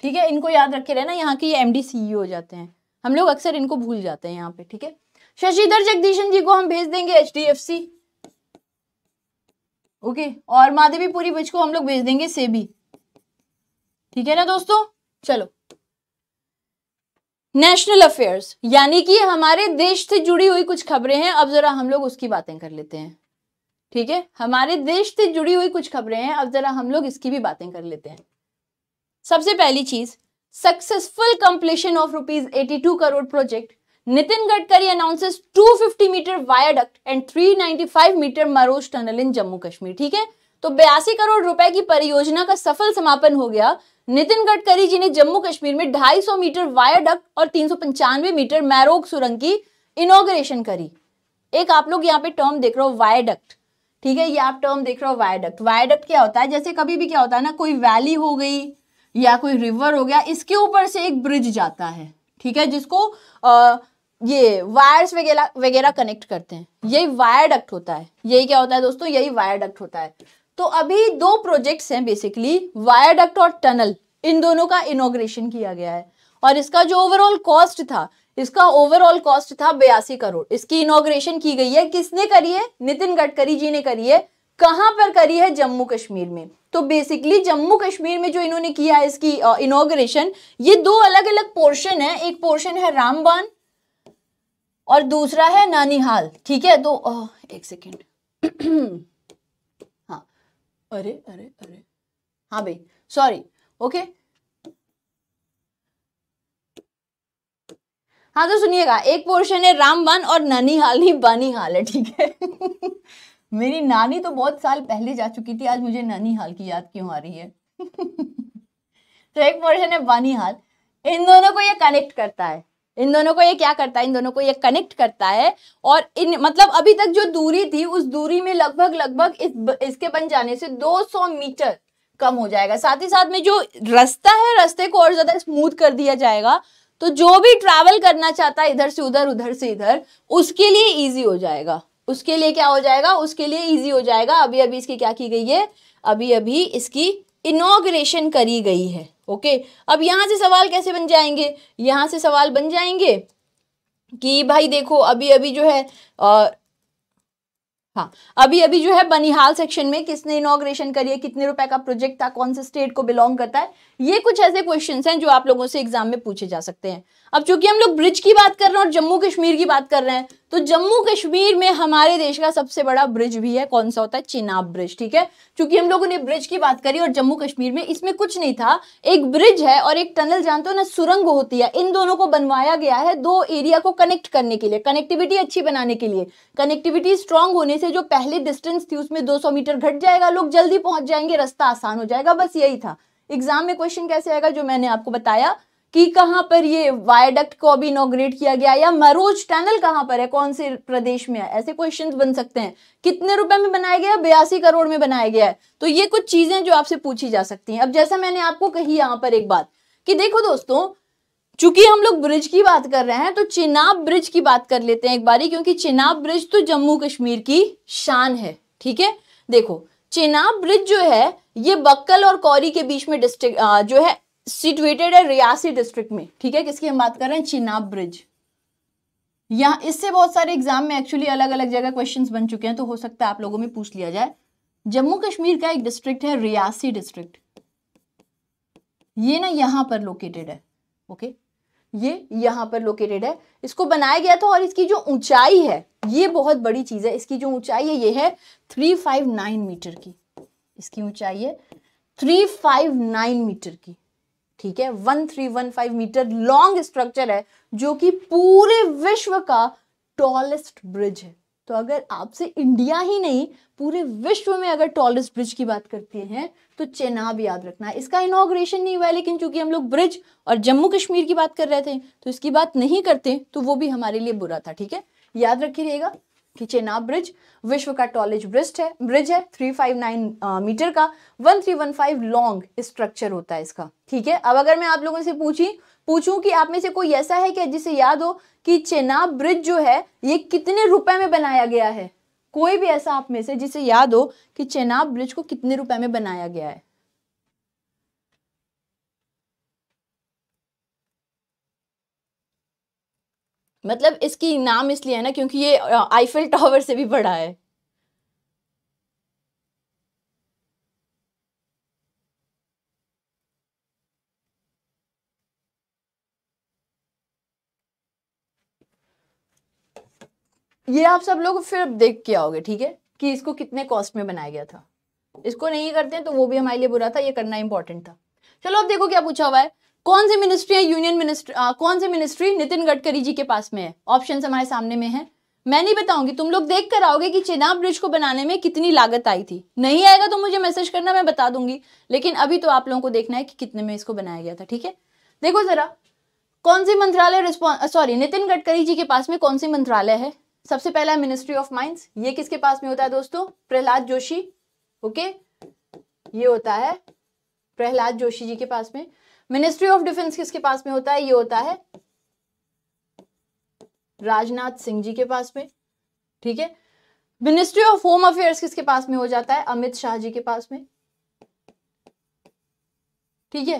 ठीक है इनको याद रखे रहना यहाँ के ये एम डी हो जाते हैं हम लोग अक्सर इनको भूल जाते हैं यहाँ पे ठीक है शशिधर जगदीशन जी को हम भेज देंगे H D F C okay और माधवीपुरी बुज को हम लोग भेज देंगे सेबी ठीक है ना दोस्तों चलो नेशनल अफेयर्स यानी कि हमारे देश से जुड़ी हुई कुछ खबरें हैं अब जरा हम लोग उसकी बातें कर लेते हैं ठीक है हमारे देश से जुड़ी हुई कुछ खबरें हैं अब जरा हम लोग इसकी भी बातें कर लेते हैं सबसे पहली चीज successful completion of rupees two crore project Nitin Gadkari announces 250 metre viaduct and 395 metre Marog tunnel in Jammu Kashmir ठीक है तो बयासी करोड़ रुपए की परियोजना का सफल समापन हो गया नितिन गडकरी जी ने जम्मू कश्मीर में 250 मीटर वायाडक्ट और तीन मीटर मैरोग सुरंग की इनोग्रेशन करी एक आप लोग यहाँ पे टर्म देख रहे हो वायाडक्ट ठीक है ये आप टर्म देख रहे हो वायडक्ट वायडक्ट क्या होता है जैसे कभी भी क्या होता है ना कोई वैली हो गई या कोई रिवर हो गया इसके ऊपर से एक ब्रिज जाता है ठीक है जिसको आ, ये वायर्स वगैरह वगैरह कनेक्ट करते हैं यही वायरडक्ट होता है यही क्या होता है दोस्तों यही वायरडक्ट होता है तो अभी दो प्रोजेक्ट्स हैं बेसिकली वायरडक्ट और टनल इन दोनों का इनोग्रेशन किया गया है और इसका जो ओवरऑल कॉस्ट था इसका ओवरऑल कॉस्ट था बयासी करोड़ इसकी इनोग्रेशन की गई है किसने करी है नितिन गडकरी जी ने करी है कहां पर करी है जम्मू कश्मीर में तो बेसिकली जम्मू कश्मीर में जो इन्होंने किया है इसकी इनोग्रेशन ये दो अलग अलग पोर्शन है एक पोर्शन है रामबान और दूसरा है नानिहाल ठीक है तो ओ, एक सेकेंड हाँ अरे अरे अरे हाँ भाई सॉरी ओके हाँ तो सुनिएगा एक पोर्शन है रामबन और ही बानी हाल है ठीक है मेरी नानी तो बहुत साल पहले जा चुकी थी आज मुझे हाल की याद क्यों आ रही है तो एक पोर्शन है बानी हाल इन दोनों को ये कनेक्ट करता है इन दोनों को ये क्या करता है इन दोनों को ये कनेक्ट करता है और इन मतलब अभी तक जो दूरी थी उस दूरी में लगभग लगभग इस इसके बन जाने से 200 मीटर कम हो जाएगा साथ ही साथ में जो रास्ता है रास्ते को और ज्यादा स्मूथ कर दिया जाएगा तो जो भी ट्रैवल करना चाहता है इधर से उधर उधर से इधर उसके लिए ईजी हो जाएगा उसके लिए क्या हो जाएगा उसके लिए ईजी हो जाएगा अभी अभी इसकी क्या की गई है अभी अभी इसकी इनोग्रेशन करी गई है ओके अब यहां से सवाल कैसे बन जाएंगे यहां से सवाल बन जाएंगे कि भाई देखो अभी अभी जो है हाँ अभी अभी जो है बनिहाल सेक्शन में किसने इनोग्रेशन करी है कितने रुपए का प्रोजेक्ट था कौन से स्टेट को बिलोंग करता है ये कुछ ऐसे क्वेश्चन हैं जो आप लोगों से एग्जाम में पूछे जा सकते हैं अब चूंकि हम लोग ब्रिज की बात कर रहे हैं और जम्मू कश्मीर की बात कर रहे हैं तो जम्मू कश्मीर में हमारे देश का सबसे बड़ा ब्रिज भी है कौन सा होता है चिनाब ब्रिज ठीक है क्योंकि हम लोगों ने ब्रिज की बात करी और जम्मू कश्मीर में इसमें कुछ नहीं था एक ब्रिज है और एक टनल जानते हो ना सुरंग होती है इन दोनों को बनवाया गया है दो एरिया को कनेक्ट करने के लिए कनेक्टिविटी अच्छी बनाने के लिए कनेक्टिविटी स्ट्रांग होने से जो पहले डिस्टेंस थी उसमें दो मीटर घट जाएगा लोग जल्दी पहुंच जाएंगे रास्ता आसान हो जाएगा बस यही था एग्जाम में क्वेश्चन कैसे आएगा जो मैंने आपको बताया कि कहां पर ये वायडक्ट को अभी इनोग्रेट किया गया या मरोज टनल कहाँ पर है कौन से प्रदेश में है ऐसे क्वेश्चन बन सकते हैं कितने रुपए में बनाया गया बयासी करोड़ में बनाया गया है तो ये कुछ चीजें जो आपसे पूछी जा सकती हैं अब जैसा मैंने आपको कही यहाँ पर एक बात कि देखो दोस्तों चूंकि हम लोग ब्रिज की बात कर रहे हैं तो चिनाब ब्रिज की बात कर लेते हैं एक बारी क्योंकि चिनाब ब्रिज तो जम्मू कश्मीर की शान है ठीक है देखो चिनाब ब्रिज जो है ये बक्कल और कौरी के बीच में डिस्ट्रिक्ट जो है सिचुएटेड है रियासी डिस्ट्रिक्ट में ठीक है किसकी हम बात कर रहे हैं चिनाब ब्रिज यहाँ इससे बहुत सारे एग्जाम में एक्चुअली अलग अलग जगह क्वेश्चंस बन चुके हैं तो हो सकता है आप लोगों में पूछ लिया जाए जम्मू कश्मीर का एक डिस्ट्रिक्ट है रियासी डिस्ट्रिक्ट ये ना यहाँ पर लोकेटेड है ओके ये यहाँ पर लोकेटेड है इसको बनाया गया था और इसकी जो ऊंचाई है ये बहुत बड़ी चीज़ है इसकी जो ऊंचाई है ये है थ्री फाइव नाइन मीटर की इसकी ऊंचाई है थ्री फाइव नाइन मीटर की ठीक है 1315 मीटर लॉन्ग स्ट्रक्चर है जो कि पूरे विश्व का टॉलेस्ट ब्रिज है तो अगर आपसे इंडिया ही नहीं पूरे विश्व में अगर टॉलेस्ट ब्रिज की बात करते हैं तो चेनाब याद रखना है इसका इनोग्रेशन नहीं हुआ लेकिन चूंकि हम लोग ब्रिज और जम्मू कश्मीर की बात कर रहे थे तो इसकी बात नहीं करते तो वो भी हमारे लिए बुरा था ठीक है याद रखिएगा कि चेनाब ब्रिज विश्व का टॉलेज ब्रिज है ब्रिज है 359 मीटर का 1315 लॉन्ग स्ट्रक्चर होता है इसका ठीक है अब अगर मैं आप लोगों से पूछी पूछूं कि आप में से कोई ऐसा है क्या जिसे याद हो कि चेनाब ब्रिज जो है ये कितने रुपए में बनाया गया है कोई भी ऐसा आप में से जिसे याद हो कि चेनाब ब्रिज को कितने रुपए में बनाया गया है मतलब इसकी नाम इसलिए है ना क्योंकि ये आईफिल टावर से भी बड़ा है ये आप सब लोग फिर देख के आओगे ठीक है कि इसको कितने कॉस्ट में बनाया गया था इसको नहीं करते हैं तो वो भी हमारे लिए बुरा था ये करना इंपॉर्टेंट था चलो अब देखो क्या पूछा हुआ है कौन सी मिनिस्ट्री है यूनियन मिनिस्ट्री कौन सी मिनिस्ट्री नितिन गडकरी जी के पास में है ऑप्शन हमारे सामने में है मैं नहीं बताऊंगी तुम लोग देख कर आओगे कि चेनाब ब्रिज को बनाने में कितनी लागत आई थी नहीं आएगा तो मुझे मैसेज करना मैं बता दूंगी लेकिन अभी तो आप लोगों को देखना है कि कितने में इसको बनाया गया था ठीक है देखो जरा कौन सी मंत्रालय रिस्पॉन्स सॉरी नितिन गडकरी जी के पास में कौन सी मंत्रालय है सबसे पहला मिनिस्ट्री ऑफ माइंस ये किसके पास में होता है दोस्तों प्रहलाद जोशी ओके ये होता है प्रहलाद जोशी जी के पास में मिनिस्ट्री ऑफ डिफेंस किसके पास में होता है ये होता है राजनाथ सिंह जी के पास में ठीक है मिनिस्ट्री ऑफ होम अफेयर्स किसके पास में हो जाता है अमित शाह जी के पास में ठीक है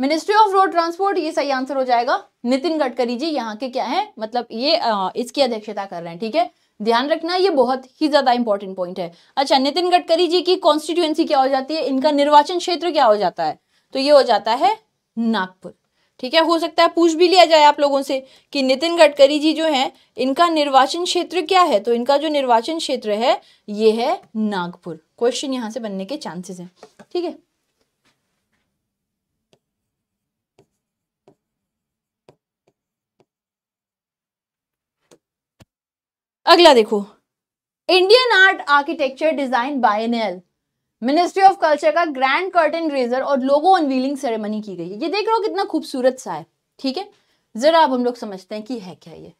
मिनिस्ट्री ऑफ रोड ट्रांसपोर्ट ये सही आंसर हो जाएगा नितिन गडकरी जी यहाँ के क्या है मतलब ये आ, इसकी अध्यक्षता कर रहे हैं ठीक है ध्यान रखना ये बहुत ही ज्यादा इंपॉर्टेंट पॉइंट है अच्छा नितिन गडकरी जी की कॉन्स्टिट्यूएंसी क्या हो जाती है इनका निर्वाचन क्षेत्र क्या हो जाता है तो ये हो जाता है नागपुर ठीक है हो सकता है पूछ भी लिया जाए आप लोगों से कि नितिन गडकरी जी जो हैं इनका निर्वाचन क्षेत्र क्या है तो इनका जो निर्वाचन क्षेत्र है ये है नागपुर क्वेश्चन यहां से बनने के चांसेस हैं ठीक है अगला देखो इंडियन आर्ट आर्किटेक्चर डिजाइन एल मिनिस्ट्री ऑफ कल्चर का ग्रैंड कर्टन रेजर और लोगो अनवीलिंग सेरेमनी की गई है ये देख रहे हो कितना खूबसूरत सा है ठीक है जरा अब हम लोग समझते हैं कि है क्या ये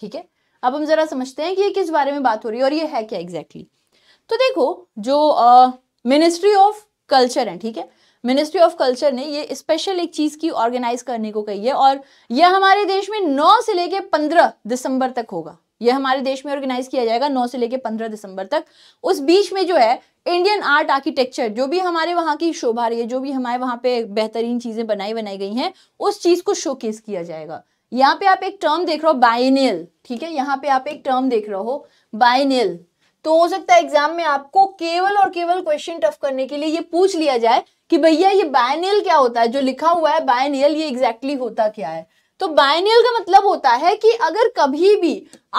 ठीक है अब हम जरा समझते हैं कि ये किस बारे में बात हो रही है और ये है क्या एग्जैक्टली exactly? तो देखो जो मिनिस्ट्री ऑफ कल्चर है ठीक है मिनिस्ट्री ऑफ कल्चर ने ये स्पेशल एक चीज़ की ऑर्गेनाइज करने को कही है और यह हमारे देश में 9 से लेके 15 दिसंबर तक होगा यह हमारे देश में ऑर्गेनाइज किया जाएगा 9 से लेके 15 दिसंबर तक उस बीच में जो है इंडियन आर्ट आर्किटेक्चर जो भी हमारे वहाँ की शोभा रही है जो भी हमारे वहाँ पे बेहतरीन चीज़ें बनाई बनाई गई हैं उस चीज़ को शोकेस किया जाएगा यहाँ पे आप एक टर्म देख रहे हो बायनेल ठीक है यहाँ पे आप एक टर्म देख रहे हो बायनेल तो हो सकता है एग्जाम में आपको केवल और केवल क्वेश्चन टफ करने के लिए ये पूछ लिया जाए कि भैया ये बायनियल क्या होता है जो लिखा हुआ है बायनियल ये एग्जैक्टली exactly होता क्या है तो बायनियल का मतलब होता है कि अगर कभी भी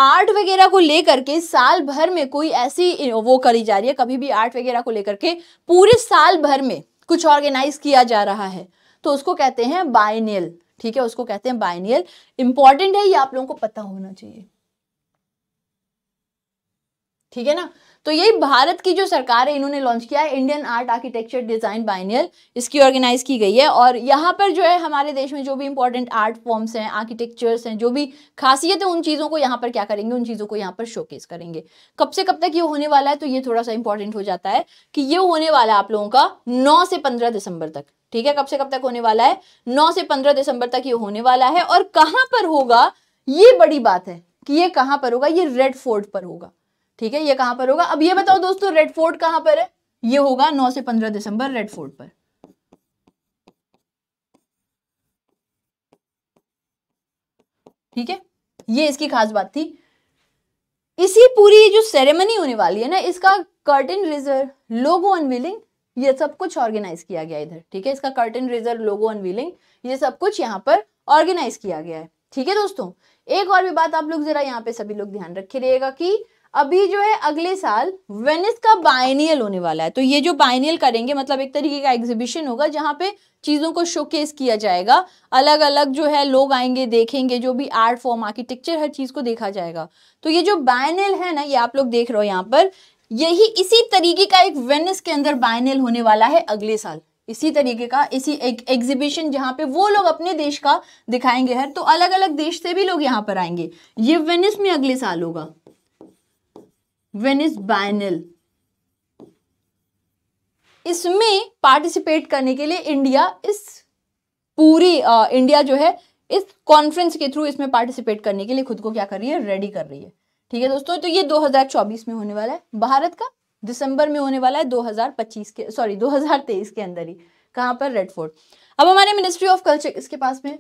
आर्ट वगैरह को लेकर के साल भर में कोई ऐसी वो करी जा रही है कभी भी आर्ट वगैरह को लेकर के पूरे साल भर में कुछ ऑर्गेनाइज किया जा रहा है तो उसको कहते हैं बायनियल ठीक है उसको कहते हैं बायनियल इंपॉर्टेंट है ये आप लोगों को पता होना चाहिए ठीक है ना तो यही भारत की जो सरकार है इन्होंने लॉन्च किया है Indian art architecture design biennale इसकी ऑर्गेनाइज की गई है और यहाँ पर जो है हमारे देश में जो भी इंपॉर्टेंट आर्ट फॉर्म्स हैं आर्किटेक्चर्स हैं जो भी खासियत है उन चीज़ों को यहाँ पर क्या करेंगे उन चीज़ों को यहाँ पर शोकेस करेंगे कब से कब तक ये होने वाला है तो ये थोड़ा सा इंपॉर्टेंट हो जाता है कि ये होने वाला है आप लोगों का नौ से पंद्रह दिसंबर तक ठीक है कब से कब तक होने वाला है नौ से पंद्रह दिसंबर तक ये होने वाला है और कहाँ पर होगा ये बड़ी बात है कि ये कहाँ पर होगा ये रेड फोर्ट पर होगा ठीक है ये कहां पर होगा अब ये बताओ दोस्तों रेड फोर्ट कहां पर है ये होगा नौ से पंद्रह दिसंबर रेड फोर्ट पर ठीक है ये इसकी खास बात थी इसी पूरी जो सेरेमनी होने वाली है ना इसका कर्टन रिजर्व लोगो अनविलिंग ये सब कुछ ऑर्गेनाइज किया गया इधर ठीक है इसका कर्टन रिजर्व लोगो अनविलिंग ये सब कुछ यहाँ पर ऑर्गेनाइज किया गया है ठीक है दोस्तों एक और भी बात आप लोग जरा यहाँ पे सभी लोग ध्यान रखे रहेगा कि अभी जो है अगले साल वेनिस का बायनियल होने वाला है तो ये जो बायनियल करेंगे मतलब एक तरीके का एग्जीबिशन होगा जहाँ पे चीज़ों को शोकेस किया जाएगा अलग अलग जो है लोग आएंगे देखेंगे जो भी आर्ट फॉर्म आर्किटेक्चर हर चीज़ को देखा जाएगा तो ये जो बायनियल है ना ये आप लोग देख रहे हो यहाँ पर यही इसी तरीके का एक वेनिस के अंदर बायनियल होने वाला है अगले साल इसी तरीके का इसी एक एग्जीबिशन जहां पे वो लोग अपने देश का दिखाएंगे हर तो अलग अलग देश से भी लोग यहाँ पर आएंगे ये वेनिस में अगले साल होगा वेनिस बाइनल इसमें पार्टिसिपेट करने के लिए इंडिया इस पूरी आ, इंडिया जो है इस कॉन्फ्रेंस के थ्रू इसमें पार्टिसिपेट करने के लिए खुद को क्या कर रही है रेडी कर रही है ठीक है दोस्तों तो ये 2024 में होने वाला है भारत का दिसंबर में होने वाला है 2025 के सॉरी 2023 के अंदर ही कहां पर रेड फोर्ट अब हमारे मिनिस्ट्री ऑफ कल्चर इसके पास में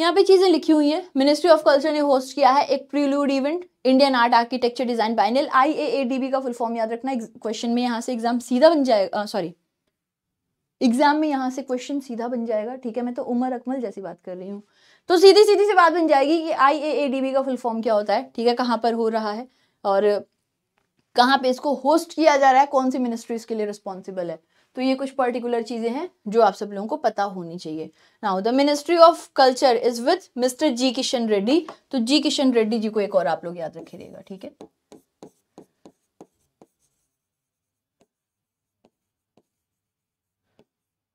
यहाँ पे चीज़ें लिखी हुई हैं मिनिस्ट्री ऑफ कल्चर ने होस्ट किया है एक prelude event Indian art architecture design biennale I A A D B का फुल फॉर्म याद रखना क्वेश्चन में यहाँ से एग्जाम सीधा बन जाएगा सॉरी एग्जाम में यहाँ से क्वेश्चन सीधा बन जाएगा ठीक है मैं तो उमर अकमल जैसी बात कर रही हूँ तो सीधी सीधी सी बात बन जाएगी कि I A A D B का फुल फॉर्म क्या होता है ठीक है कहाँ पर हो रहा है और कहाँ पे इसको होस्ट किया जा रहा है कौन सी मिनिस्ट्री इसके लिए रिस्पॉन्सिबल है तो ये कुछ पर्टिकुलर चीज़ें हैं जो आप सब लोगों को पता होनी चाहिए now the ministry of culture is with mister G Kishan Reddy तो जी किशन रेड्डी जी को एक और आप लोग याद रखे देगा ठीक है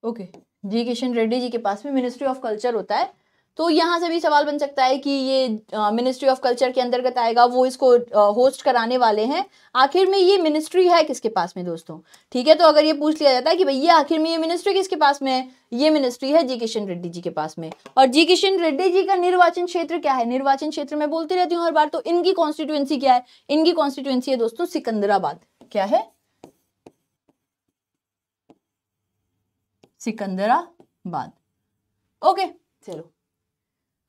ओके जी किशन रेड्डी जी के पास भी मिनिस्ट्री ऑफ कल्चर होता है तो यहाँ से भी सवाल बन सकता है कि ये मिनिस्ट्री ऑफ कल्चर के अंतर्गत आएगा वो इसको होस्ट कराने वाले हैं आखिर में ये मिनिस्ट्री है किसके पास में दोस्तों ठीक है तो अगर ये पूछ लिया जाता है कि भाई ये आखिर में ये मिनिस्ट्री किसके पास में है ये मिनिस्ट्री है जी किशन रेड्डी जी के पास में और जी किशन रेड्डी जी का निर्वाचन क्षेत्र क्या है निर्वाचन क्षेत्र में बोलती रहती हूँ हर बार तो इनकी कॉन्स्टिट्युएंसी क्या है इनकी कॉन्स्टिट्युएंसी है दोस्तों सिकंदराबाद क्या है सिकंदराबाद ओके चलो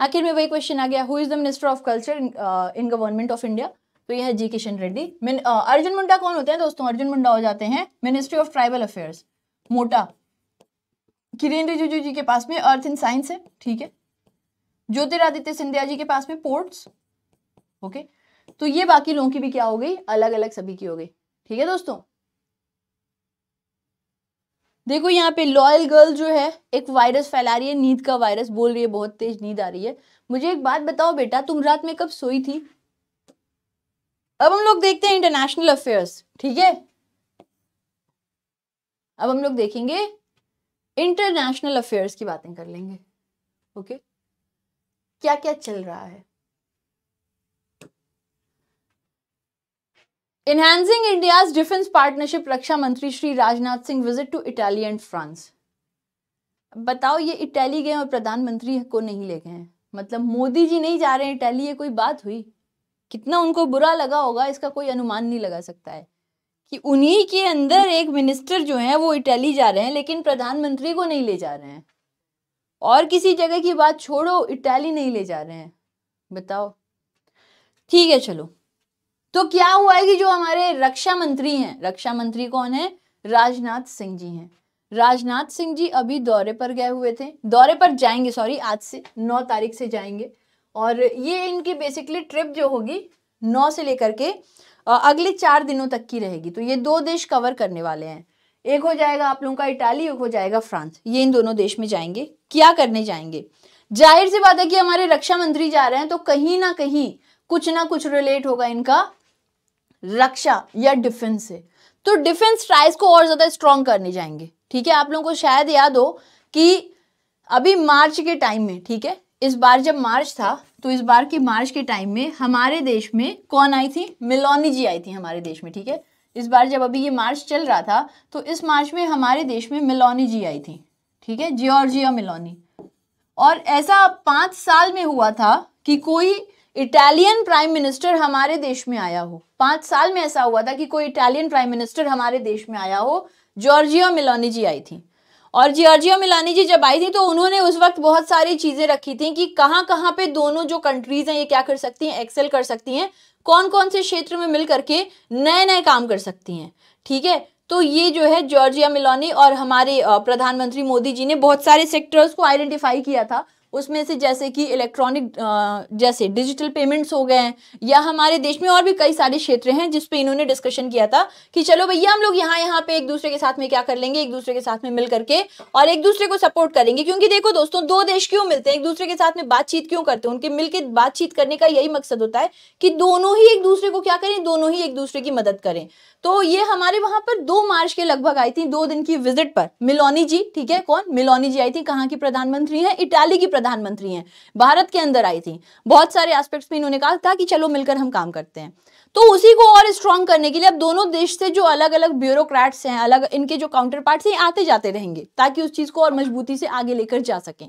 आखिर में वही क्वेश्चन आ गया who is the minister of culture in government of India तो यह है जी किशन रेड्डी अर्जुन मुंडा कौन होते हैं दोस्तों अर्जुन मुंडा हो जाते हैं मिनिस्ट्री ऑफ ट्राइबल अफेयर्स मोटा किरेन रिजिजू जी के पास में अर्थ इन साइंस है ठीक है ज्योतिरादित्य सिंधिया जी के पास में पोर्ट्स ओके तो ये बाकी लोगों की भी क्या हो गई अलग अलग सभी की हो गई ठीक है दोस्तों देखो यहाँ पे लॉयल गर्ल जो है एक वायरस फैला रही है नींद का वायरस बोल रही है बहुत तेज नींद आ रही है मुझे एक बात बताओ बेटा तुम रात में कब सोई थी अब हम लोग देखते हैं इंटरनेशनल अफेयर्स ठीक है अब हम लोग देखेंगे इंटरनेशनल अफेयर्स की बातें कर लेंगे ओके क्या क्या चल रहा है Enhancing India's defense partnership रक्षा मंत्री Shri Rajnath Singh visit to Italy and France बताओ ये इटली गए और प्रधानमंत्री को नहीं ले गए हैं मतलब मोदी जी नहीं जा रहे हैं इटली ये कोई बात हुई कितना उनको बुरा लगा होगा इसका कोई अनुमान नहीं लगा सकता है कि उन्हीं के अंदर एक मिनिस्टर जो है वो इटली जा रहे हैं लेकिन प्रधानमंत्री को नहीं ले जा रहे हैं और किसी जगह की बात छोड़ो इटली नहीं ले जा रहे हैं बताओ ठीक है चलो तो क्या हुआ है कि जो हमारे रक्षा मंत्री हैं रक्षा मंत्री कौन है राजनाथ सिंह जी हैं राजनाथ सिंह जी अभी दौरे पर गए हुए थे दौरे पर जाएंगे सॉरी आज से नौ तारीख से जाएंगे और ये इनकी बेसिकली ट्रिप जो होगी नौ से लेकर के अगले चार दिनों तक की रहेगी तो ये दो देश कवर करने वाले हैं एक हो जाएगा आप लोगों का इटाली एक हो जाएगा फ्रांस ये इन दोनों देश में जाएंगे क्या करने जाएंगे जाहिर सी बात है कि हमारे रक्षा मंत्री जा रहे हैं तो कहीं ना कहीं कुछ ना कुछ रिलेट होगा इनका रक्षा या डिफेंस से तो डिफेंस ट्राइज को और ज़्यादा स्ट्रॉन्ग करने जाएंगे ठीक है आप लोगों को शायद याद हो कि अभी मार्च के टाइम में ठीक है इस बार जब मार्च था तो इस बार के मार्च के टाइम में हमारे देश में कौन आई थी मिलोनी जी आई थी हमारे देश में ठीक है इस बार जब अभी ये मार्च चल रहा था तो इस मार्च में हमारे देश में मिलोनी जी आई थी ठीक है जियोर्जिया मिलोनी और ऐसा पांच साल में हुआ था कि कोई इटालियन प्राइम मिनिस्टर हमारे देश में आया हो पांच साल में ऐसा हुआ था कि कोई इटालियन प्राइम मिनिस्टर हमारे देश में आया हो जॉर्जियो मिलोनी जी आई थी और जॉर्जियो मिलानी जी जब आई थी तो उन्होंने उस वक्त बहुत सारी चीज़ें रखी थी कि कहाँ कहाँ पे दोनों जो कंट्रीज़ हैं ये क्या कर सकती हैं एक्सेल कर सकती हैं कौन कौन से क्षेत्र में मिल करके नए नए काम कर सकती हैं ठीक है तो ये जो है जॉर्जिया मिलोनी और हमारे प्रधानमंत्री मोदी जी ने बहुत सारे सेक्टर्स को आइडेंटिफाई किया था उसमें से जैसे कि इलेक्ट्रॉनिक जैसे डिजिटल पेमेंट्स हो गए हैं या हमारे देश में और भी कई सारे क्षेत्र हैं जिस पे इन्होंने डिस्कशन किया था कि चलो भैया हम लोग यहाँ यहाँ पे एक दूसरे के साथ में क्या कर लेंगे एक दूसरे के साथ में मिल करके और एक दूसरे को सपोर्ट करेंगे क्योंकि देखो दोस्तों दो देश क्यों मिलते हैं एक दूसरे के साथ में बातचीत क्यों करते हैं उनके मिलकर बातचीत करने का यही मकसद होता है कि दोनों ही एक दूसरे को क्या करें दोनों ही एक दूसरे की मदद करें तो ये हमारे वहां पर दो मार्च के लगभग आई थी दो दिन की विजिट पर मिलोनी जी ठीक है कौन मिलोनी जी आई थी कहाँ की प्रधानमंत्री है इटाली की प्रधानमंत्री हैं भारत के अंदर आई थी बहुत सारे एस्पेक्ट में इन्होंने कहा था कि चलो मिलकर हम काम करते हैं तो उसी को और स्ट्रांग करने के लिए अब दोनों देश से जो अलग अलग ब्यूरोक्रेट्स हैं अलग इनके जो काउंटर पार्ट हैं आते जाते रहेंगे ताकि उस चीज़ को और मजबूती से आगे लेकर जा सकें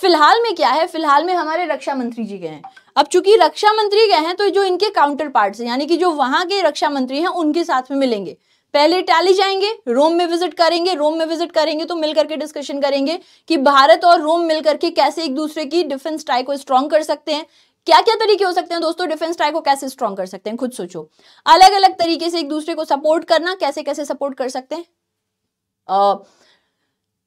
फिलहाल में क्या है फिलहाल में हमारे रक्षा मंत्री जी गए हैं अब चूंकि रक्षा मंत्री गए हैं तो जो इनके काउंटर पार्ट यानी कि जो वहां के रक्षा मंत्री हैं उनके साथ में मिलेंगे पहले इटाली जाएंगे रोम में विजिट करेंगे रोम में विजिट करेंगे तो मिलकर के डिस्कशन करेंगे कि भारत और रोम मिलकर के कैसे एक दूसरे की डिफेंस ट्राई को स्ट्रॉन्ग कर सकते हैं क्या क्या तरीके हो सकते हैं दोस्तों डिफेंस ट्राई को कैसे स्ट्रॉन्ग कर सकते हैं खुद सोचो अलग अलग तरीके से एक दूसरे को सपोर्ट करना कैसे कैसे सपोर्ट कर सकते हैं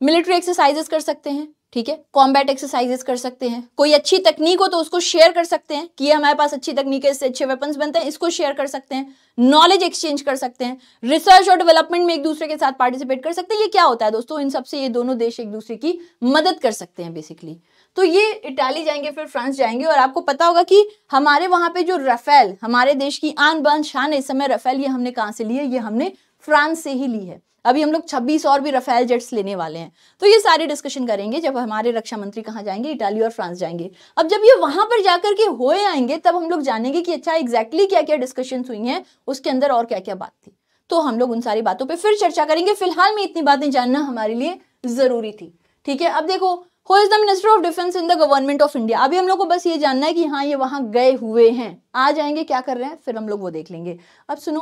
मिलिट्री एक्सरसाइजेस कर सकते हैं ठीक है कॉम्बैट एक्सरसाइजेस कर सकते हैं कोई अच्छी तकनीक हो तो उसको शेयर कर सकते हैं कि हमारे पास अच्छी तकनीक है इससे अच्छे वेपन्स बनते हैं इसको शेयर कर सकते हैं नॉलेज एक्सचेंज कर सकते हैं रिसर्च और डेवलपमेंट में एक दूसरे के साथ पार्टिसिपेट कर सकते हैं ये क्या होता है दोस्तों इन सबसे ये दोनों देश एक दूसरे की मदद कर सकते हैं बेसिकली तो ये इटाली जाएंगे फिर फ्रांस जाएंगे और आपको पता होगा कि हमारे वहां पे जो रफेल हमारे देश की आन बान शान इस समय रफेल ये हमने कहाँ से ली है ये हमने फ्रांस से ही ली है अभी हम लोग 26 और भी रफेल जेट्स लेने वाले हैं तो ये सारे डिस्कशन करेंगे जब हमारे रक्षा मंत्री कहाँ जाएंगे इटाली और फ्रांस जाएंगे अब जब ये वहां पर जाकर के हो आएंगे तब हम लोग जानेंगे कि अच्छा एग्जैक्टली क्या क्या डिस्कशन हुई हैं उसके अंदर और क्या क्या बात थी तो हम लोग उन सारी बातों पर फिर चर्चा करेंगे फिलहाल में इतनी बातें जानना हमारे लिए ज़रूरी थी ठीक है अब देखो who is the minister of defence in the government of India अभी हम लोग को बस ये जानना है कि हाँ ये वहां गए हुए हैं आ जाएंगे क्या कर रहे हैं फिर हम लोग वो देख लेंगे अब सुनो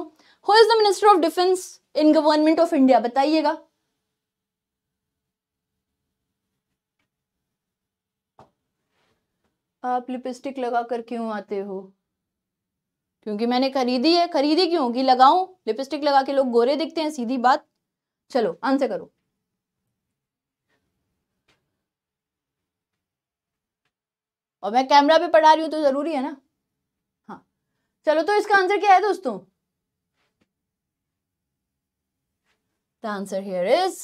who is the minister of defence in government of India बताइएगा आप लिपस्टिक लगा कर क्यों आते हो क्योंकि मैंने खरीदी है खरीदी क्यों होगी लगाऊं लिपस्टिक लगा के लोग गोरे दिखते हैं सीधी बात चलो आंसर करो और मैं कैमरा पे पढ़ा रही हूं तो ज़रूरी है ना हाँ चलो तो इसका आंसर क्या है दोस्तों the answer here is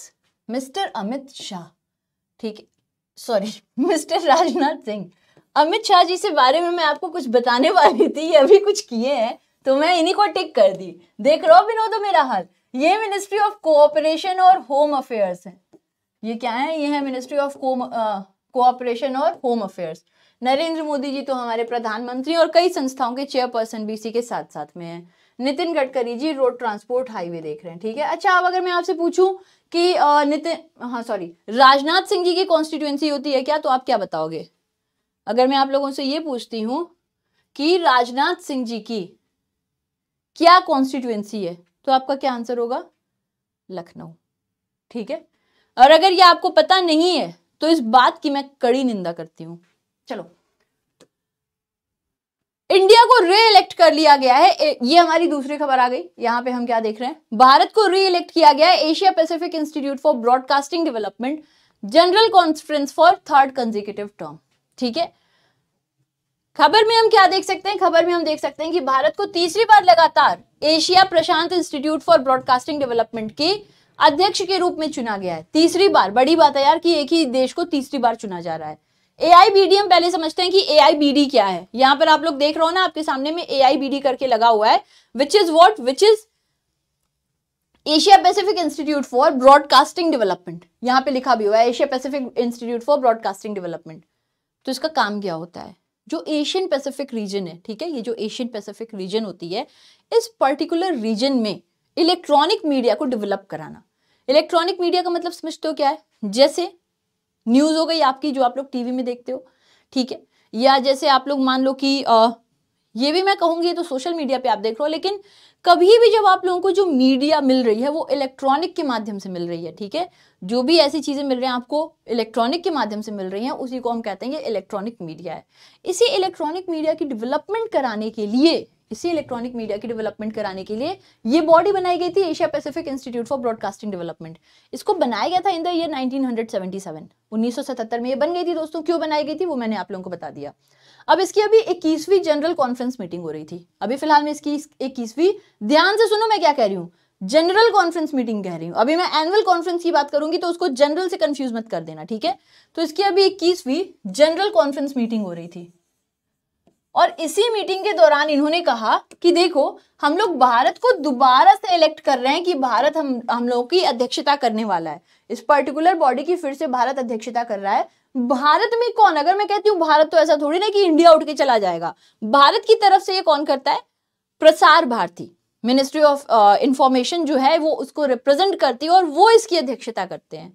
mister Amit Shah ठीक है सॉरी मिस्टर राजनाथ सिंह अमित शाह जी से बारे में मैं आपको कुछ बताने वाली थी ये अभी कुछ किए हैं तो मैं इन्हीं को टिक कर दी देख रहा हो विनोद तो मेरा हाल ये मिनिस्ट्री ऑफ कोऑपरेशन और होम अफेयर्स है ये क्या है ये है मिनिस्ट्री ऑफ कोऑपरेशन और होम अफेयर्स नरेंद्र मोदी जी तो हमारे प्रधानमंत्री और कई संस्थाओं के चेयरपर्सन भी इसी के साथ साथ में हैं Nitin Gadkari ji road transport highway देख रहे हैं ठीक है अच्छा अब अगर मैं आपसे पूछूं कि नितिन हाँ सॉरी राजनाथ सिंह जी की कॉन्स्टिट्यूएंसी होती है क्या तो आप क्या बताओगे अगर मैं आप लोगों से ये पूछती हूँ कि राजनाथ सिंह जी की क्या कॉन्स्टिट्यूएंसी है तो आपका क्या आंसर होगा लखनऊ ठीक है और अगर ये आपको पता नहीं है तो इस बात की मैं कड़ी निंदा करती हूँ चलो इंडिया को री इलेक्ट कर लिया गया है ये हमारी दूसरी खबर आ गई यहाँ पे हम क्या देख रहे हैं भारत को री इलेक्ट किया गया है Asia Pacific institute for broadcasting development general conference for third consecutive term ठीक है खबर में हम क्या देख सकते हैं खबर में हम देख सकते हैं कि भारत को तीसरी बार लगातार एशिया प्रशांत इंस्टीट्यूट फॉर ब्रॉडकास्टिंग डेवलपमेंट के अध्यक्ष के रूप में चुना गया है तीसरी बार बड़ी बात है यार कि एक ही देश को तीसरी बार चुना जा रहा है ए आई बी डी हम पहले समझते हैं कि ए आई बी डी क्या है यहां पर आप लोग देख रहे हो ना आपके सामने में ए आई बी डी करके लगा हुआ है which is what which is Asia Pacific institute for broadcasting development यहां पे लिखा भी हुआ है Asia Pacific institute for broadcasting development तो इसका काम क्या होता है जो एशियन पैसिफिक रीजन है ठीक है ये जो एशियन पैसिफिक रीजन होती है इस पर्टिकुलर रीजन में इलेक्ट्रॉनिक मीडिया को डेवलप कराना इलेक्ट्रॉनिक मीडिया का मतलब समझते हो क्या है जैसे न्यूज़ हो गई आपकी जो आप लोग टीवी में देखते हो ठीक है या जैसे आप लोग मान लो कि आ, ये भी मैं कहूंगी तो सोशल मीडिया पे आप देख रहे हो लेकिन कभी भी जब आप लोगों को जो मीडिया मिल रही है वो इलेक्ट्रॉनिक के माध्यम से मिल रही है ठीक है जो भी ऐसी चीज़ें मिल रही हैं आपको इलेक्ट्रॉनिक के माध्यम से मिल रही हैं उसी को हम कहते हैं ये इलेक्ट्रॉनिक मीडिया है इसी इलेक्ट्रॉनिक मीडिया की डेवलपमेंट कराने के लिए इसी इलेक्ट्रॉनिक मीडिया की डेवलपमेंट कराने के लिए ये बॉडी बनाई गई थी Asia Pacific institute for broadcasting development इसको बनाया गया था इन द ईयर 1977 1977 में ये बन गई थी दोस्तों क्यों बनाई गई थी वो मैंने आप लोगों को बता दिया अब इसकी अभी इक्कीसवीं जनरल कॉन्फ्रेंस मीटिंग हो रही थी अभी फिलहाल में इसकी इक्कीसवीं ध्यान से सुनो मैं क्या कह रही हूँ जनरल कॉन्फ्रेंस मीटिंग कह रही हूँ अभी मैं एनुअल कॉन्फ्रेंस की बात करूंगी तो उसको जनरल से कंफ्यूज मत कर देना ठीक है तो इसकी अभी इक्कीसवीं जनरल कॉन्फ्रेंस मीटिंग हो रही थी और इसी मीटिंग के दौरान इन्होंने कहा कि देखो हम लोग भारत को दोबारा से इलेक्ट कर रहे हैं कि भारत हम हम लोगों की अध्यक्षता करने वाला है इस पर्टिकुलर बॉडी की फिर से भारत अध्यक्षता कर रहा है भारत में कौन अगर मैं कहती हूँ भारत तो ऐसा थोड़ी ना कि इंडिया उठ के चला जाएगा भारत की तरफ से ये कौन करता है प्रसार भारती मिनिस्ट्री ऑफ इंफॉर्मेशन जो है वो उसको रिप्रेजेंट करती है और वो इसकी अध्यक्षता करते हैं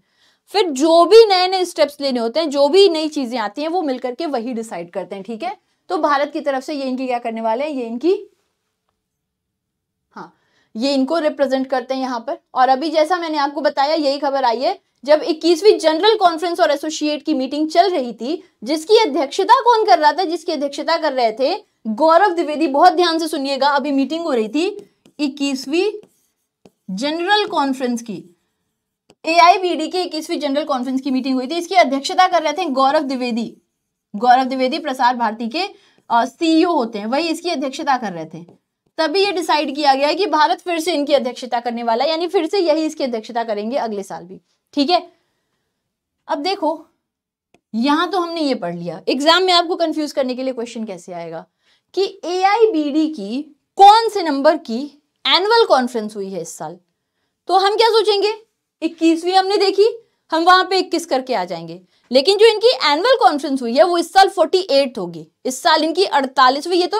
फिर जो भी नए नए स्टेप्स लेने होते हैं जो भी नई चीजें आती हैं वो मिलकर के वही डिसाइड करते हैं ठीक है तो भारत की तरफ से ये इनकी क्या करने वाले हैं ये इनकी हाँ ये इनको रिप्रेजेंट करते हैं यहां पर और अभी जैसा मैंने आपको बताया यही खबर आई है जब 21वीं जनरल कॉन्फ्रेंस और एसोसिएट की मीटिंग चल रही थी जिसकी अध्यक्षता कौन कर रहा था जिसकी अध्यक्षता कर रहे थे गौरव द्विवेदी बहुत ध्यान से सुनिएगा अभी मीटिंग हो रही थी इक्कीसवीं जनरल कॉन्फ्रेंस की एआईबीडी की इक्कीसवीं जनरल कॉन्फ्रेंस की मीटिंग हुई थी इसकी अध्यक्षता कर रहे थे गौरव द्विवेदी गौरव द्विवेदी प्रसार भारती के सीईओ e होते हैं वही इसकी अध्यक्षता कर रहे थे तभी ये डिसाइड किया गया कि भारत फिर से इनकी अध्यक्षता करने वाला यानी फिर से यही इसकी अध्यक्षता करेंगे अगले साल भी ठीक है अब देखो यहां तो हमने ये पढ़ लिया एग्जाम में आपको कंफ्यूज करने के लिए क्वेश्चन कैसे आएगा कि ए की कौन से नंबर की एनुअल कॉन्फ्रेंस हुई है इस साल तो हम क्या सोचेंगे इक्कीसवीं हमने देखी हम वहां पे इक्कीस करके आ जाएंगे लेकिन जो इनकी एनुअल कॉन्फ्रेंस हुई है वो इस साल फोर्टी होगी इस साल इनकी हुई ये तो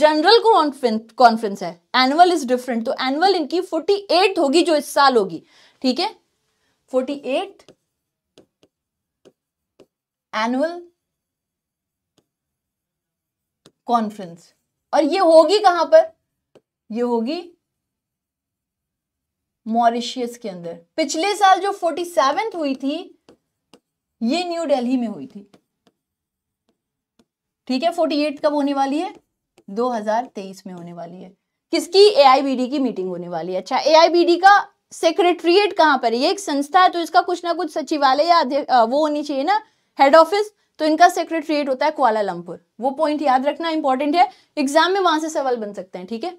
जनरल कॉन्फ्रेंस है एनुअल इज डिफरेंट तो एनुअल इनकी फोर्टी एट होगी जो इस साल होगी ठीक है फोर्टी एट एनुअल कॉन्फ्रेंस और ये होगी कहां पर ये होगी मॉरिशियस के अंदर पिछले साल जो फोर्टी सेवेंथ हुई थी ये न्यू दिल्ली में हुई थी ठीक है 48 कब होने वाली है 2023 में होने वाली है किसकी एआईबीडी की मीटिंग होने वाली है अच्छा एआईबीडी का सेक्रेटरिएट कहां पर है ये एक संस्था है तो इसका कुछ ना कुछ सचिवालय या वो होनी चाहिए ना हेड ऑफिस तो इनका सेक्रेटरिएट होता है क्वालालंपुर वो पॉइंट याद रखना इंपॉर्टेंट है एग्जाम में वहां से सवाल बन सकते हैं ठीक है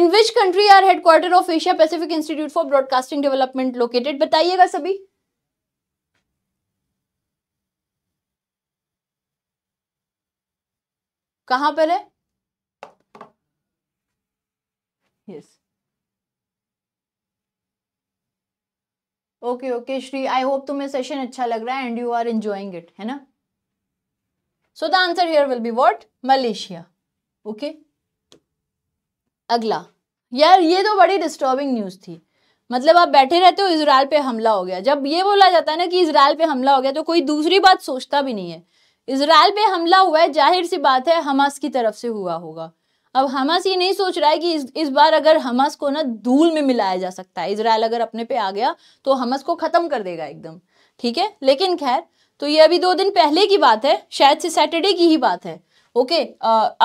in which country are headquarter of Asia Pacific institute for broadcasting development located बताइएगा सभी कहां पर है yes okay okay Shri I hope तुम्हें सेशन अच्छा लग रहा है and you are enjoying it है ना so the answer here will be what Malaysia okay अगला यार ये तो बड़ी डिस्टर्बिंग न्यूज़ थी मतलब आप बैठे रहते हो इसराइल पे हमला हो गया जब ये बोला जाता है ना कि इसराइल पे हमला हो गया तो कोई दूसरी बात सोचता भी नहीं है इसराइल पे हमला हुआ है जाहिर सी बात है हमास की तरफ से हुआ होगा अब हमास ये नहीं सोच रहा है कि इस, इस बार अगर हमास को ना धूल में मिलाया जा सकता है इसराइल अगर अपने पे आ गया तो हमास को ख़त्म कर देगा एकदम ठीक है लेकिन खैर तो ये अभी दो दिन पहले की बात है शायद से सैटरडे की ही बात है ओके okay,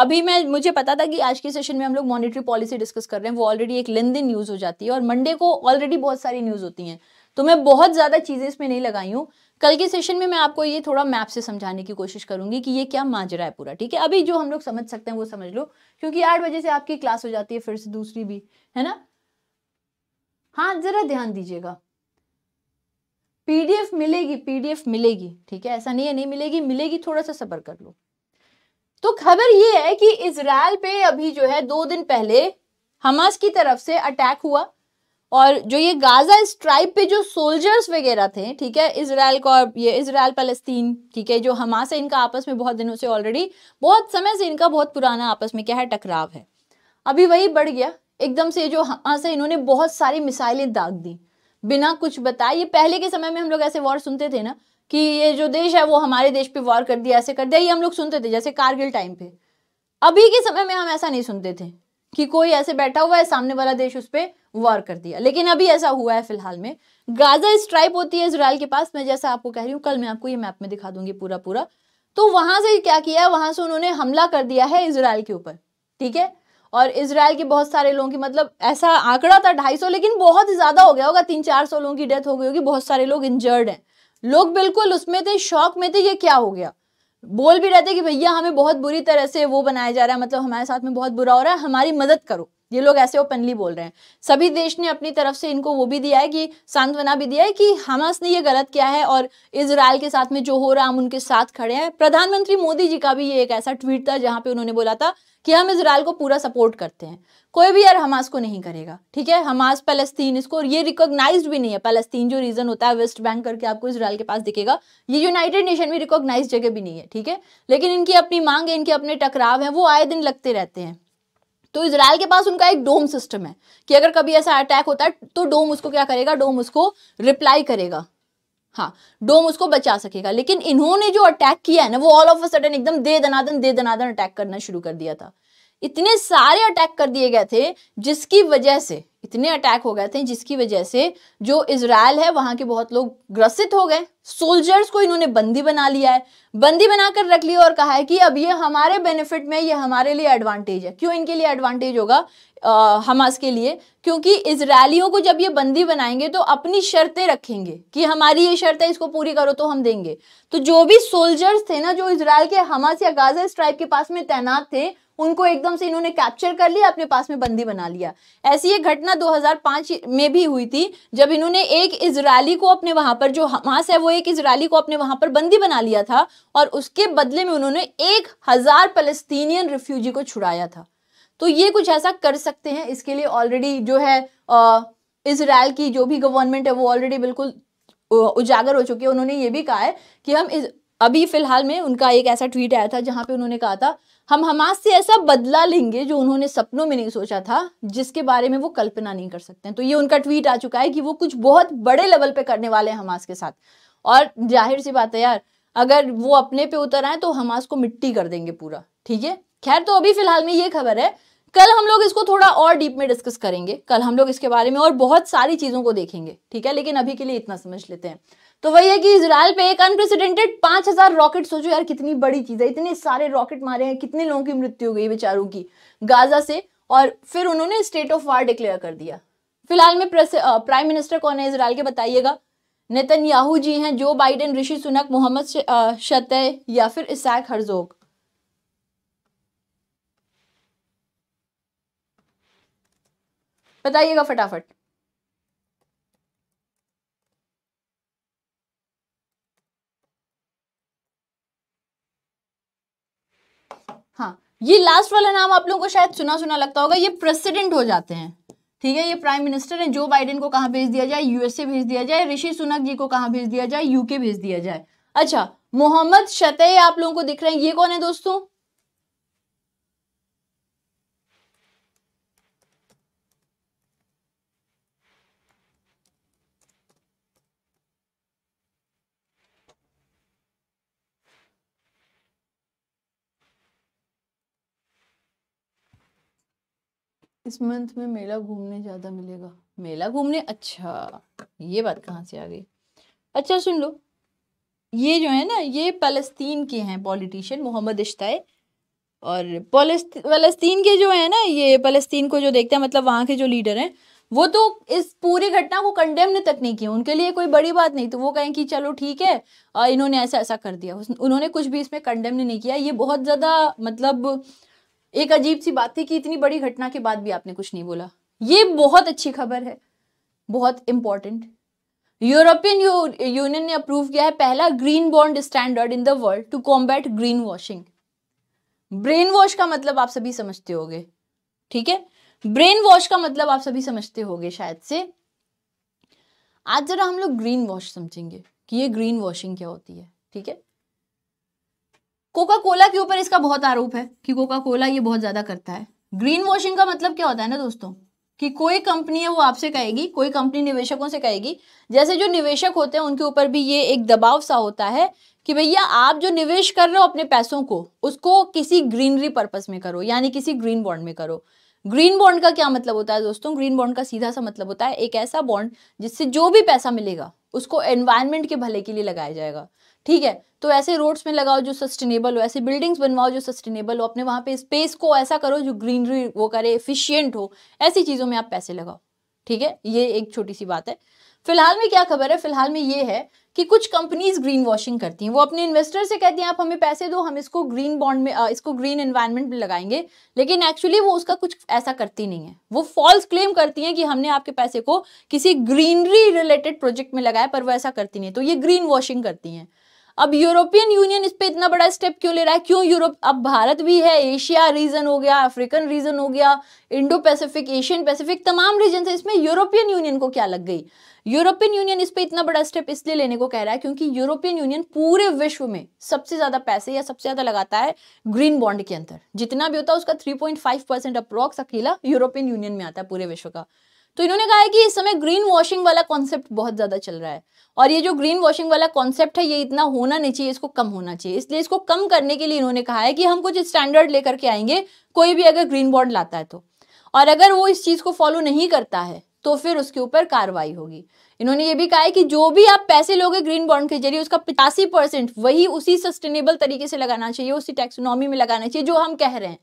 अभी मैं मुझे पता था कि आज के सेशन में हम लोग मॉनिटरी पॉलिसी डिस्कस कर रहे हैं वो ऑलरेडी एक लेन न्यूज़ हो जाती है और मंडे को ऑलरेडी बहुत सारी न्यूज़ होती हैं तो मैं बहुत ज़्यादा चीज़ें इसमें नहीं लगाई हूँ कल के सेशन में मैं आपको ये थोड़ा मैप से समझाने की कोशिश करूंगी कि ये क्या माजरा है पूरा ठीक है अभी जो हम लोग समझ सकते हैं वो समझ लो क्योंकि आठ बजे से आपकी क्लास हो जाती है फिर से दूसरी भी है ना हाँ जरा ध्यान दीजिएगा पीडीएफ मिलेगी पीडीएफ मिलेगी ठीक है ऐसा नहीं है नहीं मिलेगी मिलेगी थोड़ा सा सबर कर लो तो खबर ये है कि इसराइल पे अभी जो है दो दिन पहले हमास की तरफ से अटैक हुआ और जो ये गाजा स्ट्राइप पे जो सोल्जर्स वगैरह थे ठीक है इसराइल को ये इसराइल फलस्तीन ठीक है जो हमास है इनका आपस में बहुत दिनों से ऑलरेडी बहुत समय से इनका बहुत पुराना आपस में क्या है टकराव है अभी वही बढ़ गया एकदम से जो हमास है इन्होंने बहुत सारी मिसाइलें दाग दी बिना कुछ बताए ये पहले के समय में हम लोग ऐसे वॉर सुनते थे ना कि ये जो देश है वो हमारे देश पे वॉर कर दिया ऐसे कर दिया ये हम लोग सुनते थे जैसे कारगिल टाइम पे अभी के समय में हम ऐसा नहीं सुनते थे कि कोई ऐसे बैठा हुआ है सामने वाला देश उस पर वॉर कर दिया लेकिन अभी ऐसा हुआ है फिलहाल में गाजा स्ट्राइप होती है इसराइल के पास मैं जैसा आपको कह रही हूँ कल मैं आपको ये मैप में दिखा दूंगी पूरा पूरा तो वहां से क्या किया है वहां से उन्होंने हमला कर दिया है इसराइल के ऊपर ठीक है और इसराइल के बहुत सारे लोगों की मतलब ऐसा आंकड़ा था ढाई सौ लेकिन बहुत ज़्यादा हो गया होगा तीन चार सौ लोगों की डेथ हो गई होगी बहुत सारे लोग इंजर्ड हैं लोग बिल्कुल उसमें थे शौक में थे ये क्या हो गया बोल भी रहे थे कि भैया हमें बहुत बुरी तरह से वो बनाया जा रहा है मतलब हमारे साथ में बहुत बुरा हो रहा है हमारी मदद करो ये लोग ऐसे ओपनली बोल रहे हैं सभी देश ने अपनी तरफ से इनको वो भी दिया है कि सांत्वना भी दिया है कि हमास ने ये गलत किया है और इसराइल के साथ में जो हो रहा हम उनके साथ खड़े हैं प्रधानमंत्री मोदी जी का भी ये एक ऐसा ट्वीट था जहां पे उन्होंने बोला था कि हम इसराइल को पूरा सपोर्ट करते हैं कोई भी यार हमास को नहीं करेगा ठीक है हमास पैलेस्तीन इसको ये रिकॉग्नाइज्ड भी नहीं है पैलेस्तीन जो रीजन होता है वेस्ट बैंक करके आपको इसराइल के पास दिखेगा ये यूनाइटेड नेशन में रिकॉग्नाइज जगह भी नहीं है ठीक है लेकिन इनकी अपनी मांग है इनके अपने टकराव है वो आए दिन लगते रहते हैं तो इसराइल के पास उनका एक डोम सिस्टम है कि अगर कभी ऐसा अटैक होता है तो डोम उसको क्या करेगा डोम उसको रिप्लाई करेगा हाँ डोम उसको बचा सकेगा लेकिन इन्होंने जो अटैक किया है ना वो ऑल ऑफ अ सडन एकदम दे दनादन दे दनादन अटैक करना शुरू कर दिया था इतने सारे अटैक कर दिए गए थे जिसकी वजह से इतने अटैक हो गए थे जिसकी वजह से जो इसराइल है वहां के बहुत लोग ग्रसित हो गए सोल्जर्स को इन्होंने बंदी बना लिया है बंदी बनाकर रख लिया और कहा है कि अब ये हमारे बेनिफिट में ये हमारे लिए एडवांटेज है क्यों इनके लिए एडवांटेज होगा हमास के लिए क्योंकि इसराइलियों को जब ये बंदी बनाएंगे तो अपनी शर्तें रखेंगे कि हमारी ये शर्त है इसको पूरी करो तो हम देंगे तो जो भी सोल्जर्स थे ना जो इसराइल के हमास या गाजा स्ट्राइक के पास में तैनात थे उनको एकदम से इन्होंने कैप्चर कर लिया अपने पास में बंदी बना लिया ऐसी एक घटना 2005 में भी हुई थी जब इन्होंने एक इसराइली को अपने वहां पर जो हमास है वो एक इसराइली को अपने वहां पर बंदी बना लिया था और उसके बदले में उन्होंने एक हज़ार फलस्तीनियन रिफ्यूजी को छुड़ाया था तो ये कुछ ऐसा कर सकते हैं इसके लिए ऑलरेडी जो है इसराइल की जो भी गवर्नमेंट है वो ऑलरेडी बिल्कुल उजागर हो चुकी है उन्होंने ये भी कहा है कि हम इस, अभी फ़िलहाल में उनका एक ऐसा ट्वीट आया था जहां पे उन्होंने कहा था हम हमास से ऐसा बदला लेंगे जो उन्होंने सपनों में नहीं सोचा था जिसके बारे में वो कल्पना नहीं कर सकते तो ये उनका ट्वीट आ चुका है कि वो कुछ बहुत बड़े लेवल पे करने वाले हैं हमास के साथ और जाहिर सी बात है यार अगर वो अपने पे उतर आए तो हमास को मिट्टी कर देंगे पूरा ठीक है खैर तो अभी फिलहाल में ये खबर है कल हम लोग इसको थोड़ा और डीप में डिस्कस करेंगे कल हम लोग इसके बारे में और बहुत सारी चीज़ों को देखेंगे ठीक है लेकिन अभी के लिए इतना समझ लेते हैं तो वही है कि इसराइल पे एक अनप्रेसिडेंटेड पांच हजार रॉकेट सोचो यार कितनी बड़ी चीज है इतने सारे रॉकेट मारे हैं कितने लोगों की मृत्यु हो गई बेचारों की गाजा से और फिर उन्होंने स्टेट ऑफ वार डिक्लेयर कर दिया फिलहाल में प्राइम मिनिस्टर कौन है इसराइल के बताइएगा नितिन याहू जी हैं Joe Biden Rishi Sunak Mohammad Shtayyeh या फिर इसैक हरजोग बताइएगा फटाफट ये लास्ट वाला नाम आप लोगों को शायद सुना सुना लगता होगा ये प्रेसिडेंट हो जाते हैं ठीक है ये प्राइम मिनिस्टर है जो बाइडेन को कहाँ भेज दिया जाए यूएसए भेज दिया जाए ऋषि सुनक जी को कहाँ भेज दिया जाए यूके भेज दिया जाए अच्छा मोहम्मद शतः आप लोगों को दिख रहे हैं ये कौन है दोस्तों इस मंथ में मेला घूमने ज़्यादा मिलेगा मेला घूमने अच्छा ये बात कहाँ से आ गई अच्छा सुन लो ये जो है ना ये फलस्तीन के हैं पॉलिटिशियन मोहम्मद इश्ताए और फलस्तीन के जो है ना ये फलस्तीन को जो देखते हैं मतलब वहाँ के जो लीडर हैं वो तो इस पूरी घटना को कंडेम तक नहीं किया उनके लिए कोई बड़ी बात नहीं तो वो कहें कि चलो ठीक है इन्होंने ऐसा ऐसा कर दिया उन्होंने कुछ भी इसमें कंडेम नहीं किया ये बहुत ज़्यादा मतलब एक अजीब सी बात थी कि इतनी बड़ी घटना के बाद भी आपने कुछ नहीं बोला ये बहुत अच्छी खबर है बहुत इंपॉर्टेंट यूरोपियन यूनियन ने अप्रूव किया है पहला green bond standard in the world to combat green washing brain wash का मतलब आप सभी समझते होगे ठीक है ब्रेन वॉश का मतलब आप सभी समझते होगे शायद से आज जरा हम लोग ग्रीन वॉश समझेंगे कि ये ग्रीन वॉशिंग क्या होती है ठीक है कोका कोला के ऊपर इसका बहुत आरोप है कि कोका कोला ये बहुत ज़्यादा करता है ग्रीन वॉशिंग का मतलब क्या होता है ना दोस्तों कि कोई कंपनी है वो आपसे कहेगी कोई कंपनी निवेशकों से कहेगी जैसे जो निवेशक होते हैं उनके ऊपर भी ये एक दबाव सा होता है कि भैया आप जो निवेश कर रहे हो अपने पैसों को उसको किसी ग्रीनरी पर्पस में करो यानी किसी ग्रीन बॉन्ड में करो ग्रीन बॉन्ड का क्या मतलब होता है दोस्तों ग्रीन बॉन्ड का सीधा सा मतलब होता है एक ऐसा बॉन्ड जिससे जो भी पैसा मिलेगा उसको एनवायरमेंट के भले के लिए लगाया जाएगा ठीक है तो ऐसे रोड्स में लगाओ जो सस्टेनेबल हो ऐसे बिल्डिंग्स बनवाओ जो सस्टेनेबल हो अपने वहां पे स्पेस को ऐसा करो जो ग्रीनरी वो करे एफिशिएंट हो ऐसी चीज़ों में आप पैसे लगाओ ठीक है ये एक छोटी सी बात है फिलहाल में क्या खबर है फिलहाल में ये है कि कुछ कंपनीज ग्रीन वॉशिंग करती हैं वो अपने इन्वेस्टर से कहती हैं आप हमें पैसे दो हम इसको ग्रीन बॉन्ड में इसको ग्रीन एनवायरनमेंट में लगाएंगे लेकिन एक्चुअली वो उसका कुछ ऐसा करती नहीं है वो फॉल्स क्लेम करती हैं कि हमने आपके पैसे को किसी ग्रीनरी रिलेटेड प्रोजेक्ट में लगाया पर वो ऐसा करती नहीं तो ये ग्रीन वॉशिंग करती हैं अब यूरोपियन यूनियन इस पर इतना बड़ा स्टेप क्यों ले रहा है क्यों यूरोप अब भारत भी है एशिया रीजन हो गया अफ्रीकन रीजन हो गया इंडो पैसिफिक एशियन पैसिफिक तमाम रीजन है इसमें यूरोपियन यूनियन को क्या लग गई यूरोपियन यूनियन इस पर इतना बड़ा स्टेप इसलिए लेने को कह रहा है क्योंकि यूरोपियन यूनियन पूरे विश्व में सबसे ज्यादा पैसे या सबसे ज्यादा लगाता है ग्रीन बॉन्ड के अंदर जितना भी होता है उसका three point five percent approx अकेला यूरोपियन यूनियन में आता है पूरे विश्व का तो इन्होंने कहा है कि इस समय ग्रीन वॉशिंग वाला कॉन्सेप्ट बहुत ज़्यादा चल रहा है और ये जो ग्रीन वॉशिंग वाला कॉन्सेप्ट है ये इतना होना नहीं चाहिए इसको कम होना चाहिए इसलिए इसको कम करने के लिए इन्होंने कहा है कि हम कुछ स्टैंडर्ड लेकर के आएंगे कोई भी अगर ग्रीन बॉन्ड लाता है तो और अगर वो इस चीज़ को फॉलो नहीं करता है तो फिर उसके ऊपर कार्रवाई होगी इन्होंने ये भी कहा है कि जो भी आप पैसे लोगे ग्रीन बॉन्ड के जरिए उसका पितासी परसेंट वही उसी सस्टेनेबल तरीके से लगाना चाहिए उसी टेक्सोनॉमी में लगाना चाहिए जो हम कह रहे हैं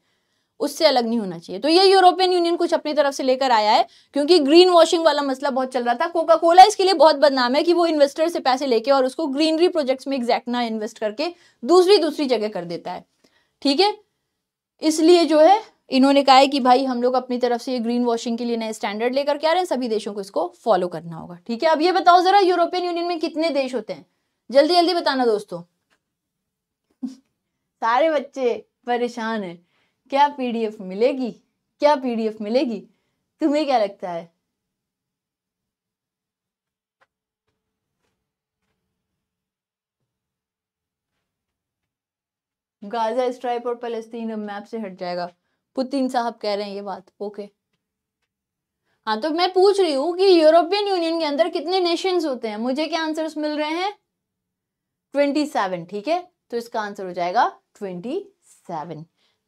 उससे अलग नहीं होना चाहिए तो ये यूरोपियन यूनियन कुछ अपनी तरफ से लेकर आया है क्योंकि ग्रीन वॉशिंग वाला मसला बहुत चल रहा था कोका कोला इसके लिए बहुत बदनाम है कि वो इन्वेस्टर से पैसे लेके और उसको ग्रीनरी प्रोजेक्ट्स में एग्जैक्ट ना इन्वेस्ट करके दूसरी दूसरी जगह कर देता है ठीक है इसलिए जो है इन्होंने कहा है कि भाई हम लोग अपनी तरफ से ये ग्रीन वॉशिंग के लिए नए स्टैंडर्ड लेकर के आ रहे हैं सभी देशों को इसको फॉलो करना होगा ठीक है अब ये बताओ जरा यूरोपियन यूनियन में कितने देश होते हैं जल्दी जल्दी बताना दोस्तों सारे बच्चे परेशान हैं क्या पीडीएफ मिलेगी क्या पीडीएफ मिलेगी तुम्हें क्या लगता है गाजा स्ट्राइप और फलस्तीन मैप से हट जाएगा पुतिन साहब कह रहे हैं ये बात ओके हाँ तो मैं पूछ रही हूं कि यूरोपियन यूनियन के अंदर कितने नेशंस होते हैं मुझे क्या आंसर्स मिल रहे हैं ट्वेंटी सेवन ठीक है तो इसका आंसर हो जाएगा ट्वेंटी सेवन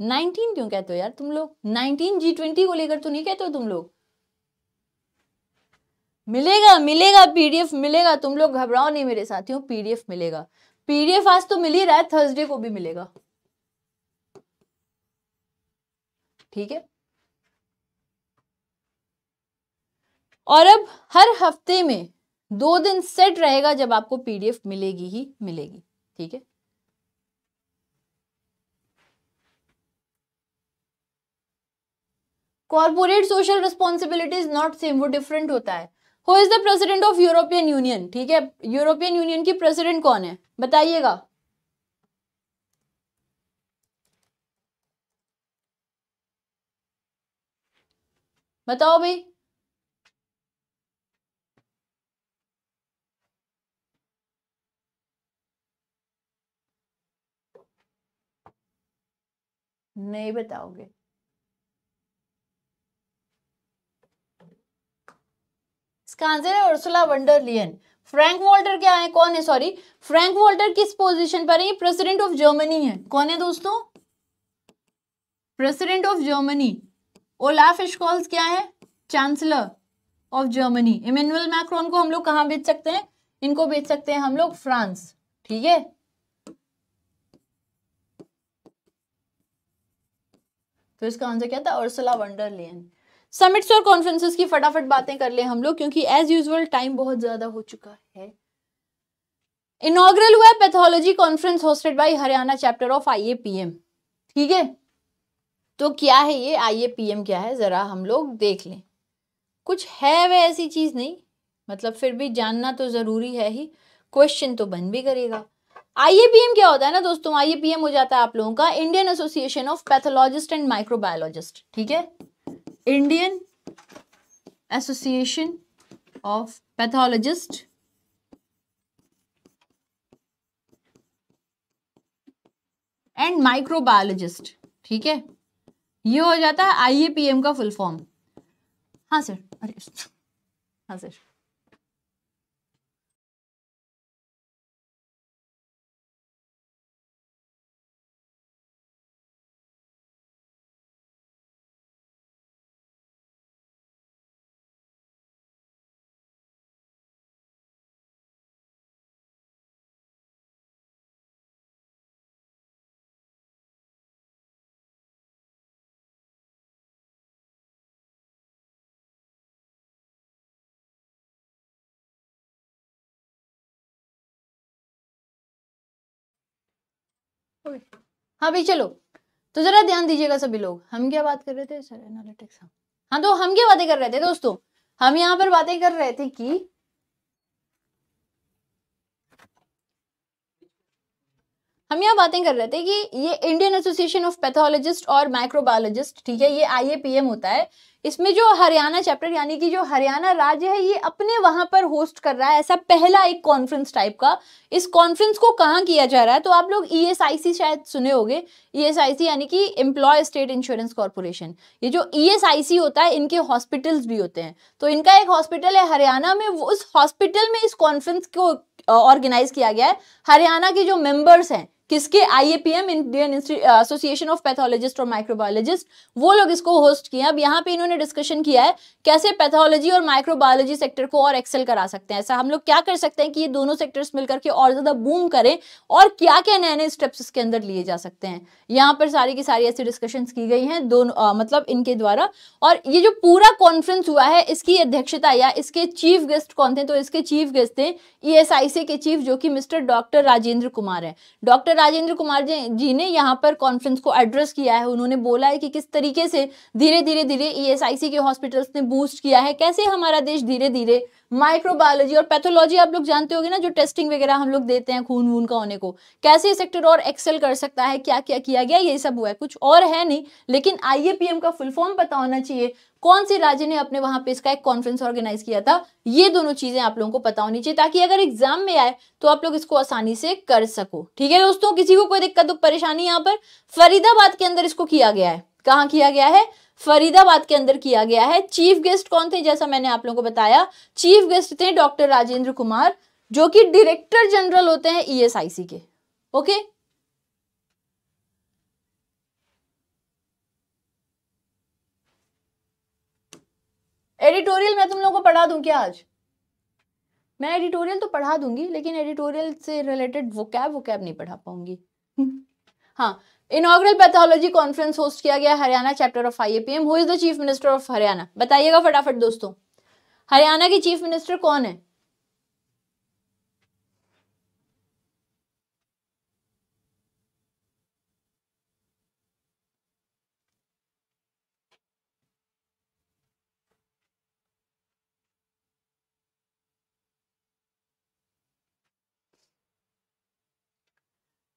नाइनटीन क्यों कहते हो यार तुम लोग नाइनटीन जी ट्वेंटी को लेकर तो नहीं कहते हो तुम लोग मिलेगा मिलेगा पीडीएफ मिलेगा तुम लोग घबराओ नहीं मेरे साथियों पीडीएफ मिलेगा पीडीएफ आज तो मिल ही रहा है थर्सडे को भी मिलेगा ठीक है और अब हर हफ्ते में दो दिन सेट रहेगा जब आपको पीडीएफ मिलेगी ही मिलेगी ठीक है corporate social responsibility is not same वो डिफरेंट होता है who is the president of European union ठीक है यूरोपियन यूनियन की प्रेसिडेंट कौन है बताइएगा बताओ भाई नहीं बताओगे इसका आंसर है उर्सुला वंडरलियन फ्रैंक वॉल्टर क्या है कौन है सॉरी फ्रैंक वॉल्टर किस पोजीशन पर है ये प्रेसिडेंट ऑफ जर्मनी है कौन है दोस्तों president of Germany Olaf Scholz क्या है chancellor of Germany Emmanuel Macron को हम लोग कहाँ भेज सकते हैं इनको भेज सकते हैं हम लोग फ्रांस ठीक है तो इसका आंसर क्या था उर्सुला वंडरलियन समिट्स और कॉन्फ्रेंसेस की फटाफट बातें कर ले हम लोग क्योंकि एज यूजल टाइम बहुत ज्यादा हो चुका है इनोग्रल हुआ pathology conference hosted by Haryana chapter of M ठीक है तो क्या है ये एम क्या है जरा हम लोग देख लें कुछ है वह ऐसी चीज नहीं मतलब फिर भी जानना तो जरूरी है ही क्वेश्चन तो बन भी करेगा आईएपीएम क्या होता है ना दोस्तों आईएपीएम हो जाता है आप लोगों का Indian association of pathologist and microbiologist ठीक है Indian association of pathologist and microbiologist ठीक है ये हो जाता है आईएपीएम का फुल फॉर्म हाँ सर अरे हाँ सर ओके हाँ भाई चलो तो जरा ध्यान दीजिएगा सभी लोग हम क्या बात कर रहे थे सर एनालिटिक्स हाँ।, हाँ तो हम क्या बातें कर रहे थे दोस्तों हम यहाँ पर बातें कर रहे थे कि हम यहाँ बातें कर रहे थे कि ये इंडियन एसोसिएशन ऑफ पैथोलॉजिस्ट और माइक्रोबायोलॉजिस्ट ठीक है ये आई होता है इसमें जो हरियाणा चैप्टर यानी कि जो हरियाणा राज्य है ये अपने वहां पर होस्ट कर रहा है ऐसा पहला एक कॉन्फ्रेंस टाइप का इस कॉन्फ्रेंस को कहाँ किया जा रहा है तो आप लोग ईएसआईसी e शायद सुने होंगे ईएसआईसी e यानी कि एम्प्लॉय स्टेट इंश्योरेंस कॉरपोरेशन ये जो ईएसआईसी e होता है इनके हॉस्पिटल्स भी होते हैं तो इनका एक हॉस्पिटल है हरियाणा में उस हॉस्पिटल में इस कॉन्फ्रेंस को ऑर्गेनाइज किया गया है हरियाणा के जो मेम्बर्स हैं किसके IAPM Indian association of pathologist और माइक्रोबायोलॉजिस्ट वो लोग इसको होस्ट किए अब यहाँ पे इन्होंने डिस्कशन किया है कैसे पैथोलॉजी और माइक्रोबायोलॉजी सेक्टर को और एक्सेल करा सकते हैं ऐसा हम लोग क्या कर सकते हैं कि ये दोनों सेक्टर्स मिलकर के और ज़्यादा बूम करें और क्या क्या नए नए स्टेप्स इसके अंदर लिए जा सकते हैं यहाँ पर सारी की सारी ऐसी डिस्कशन की गई है दोनों मतलब इनके द्वारा और ये जो पूरा कॉन्फ्रेंस हुआ है इसकी अध्यक्षता या इसके चीफ गेस्ट कौन थे तो इसके चीफ गेस्ट थे ई e के चीफ जो कि मिस्टर डॉक्टर राजेंद्र कुमार है डॉक्टर राजेंद्र कुमार जी, ने यहाँ पर कॉन्फ्रेंस को एड्रेस किया है उन्होंने बोला है कि किस तरीके से धीरे धीरे धीरे ईएसआईसी के हॉस्पिटल्स ने बूस्ट किया है कैसे हमारा देश धीरे धीरे माइक्रोबायोलॉजी और पैथोलॉजी आप लोग जानते होगे ना जो टेस्टिंग वगैरह हम लोग देते हैं खून वून का होने को कैसे सेक्टर और एक्सेल कर सकता है क्या क्या किया गया ये सब हुआ है कुछ और है नहीं लेकिन आई का फुल फॉर्म पता होना चाहिए कौन से राज्य ने अपने वहां पे इसका एक कॉन्फ्रेंस ऑर्गेनाइज किया था ये दोनों चीजें आप लोगों को पता होनी चाहिए ताकि अगर एग्जाम में आए तो आप लोग इसको आसानी से कर सको ठीक है दोस्तों किसी को कोई दिक्कत परेशानी यहाँ पर फरीदाबाद के अंदर इसको किया गया है कहाँ किया गया है फरीदाबाद के अंदर किया गया है चीफ गेस्ट कौन थे जैसा मैंने आप लोगों को बताया चीफ गेस्ट थे डॉक्टर राजेंद्र कुमार जो कि डायरेक्टर जनरल होते हैं ईएसआईसी e के ओके एडिटोरियल मैं तुम लोगों को पढ़ा दूं क्या आज मैं एडिटोरियल तो पढ़ा दूंगी लेकिन एडिटोरियल से रिलेटेड वो कैब वो कैब नहीं पढ़ा पाऊंगी हाँ इनोग्रल पैथोलॉजी कॉन्फ्रेंस होस्ट किया गया Haryana chapter of IAPM who is the chief minister of Haryana बताइएगा फटाफट दोस्तों हरियाणा की चीफ मिनिस्टर कौन है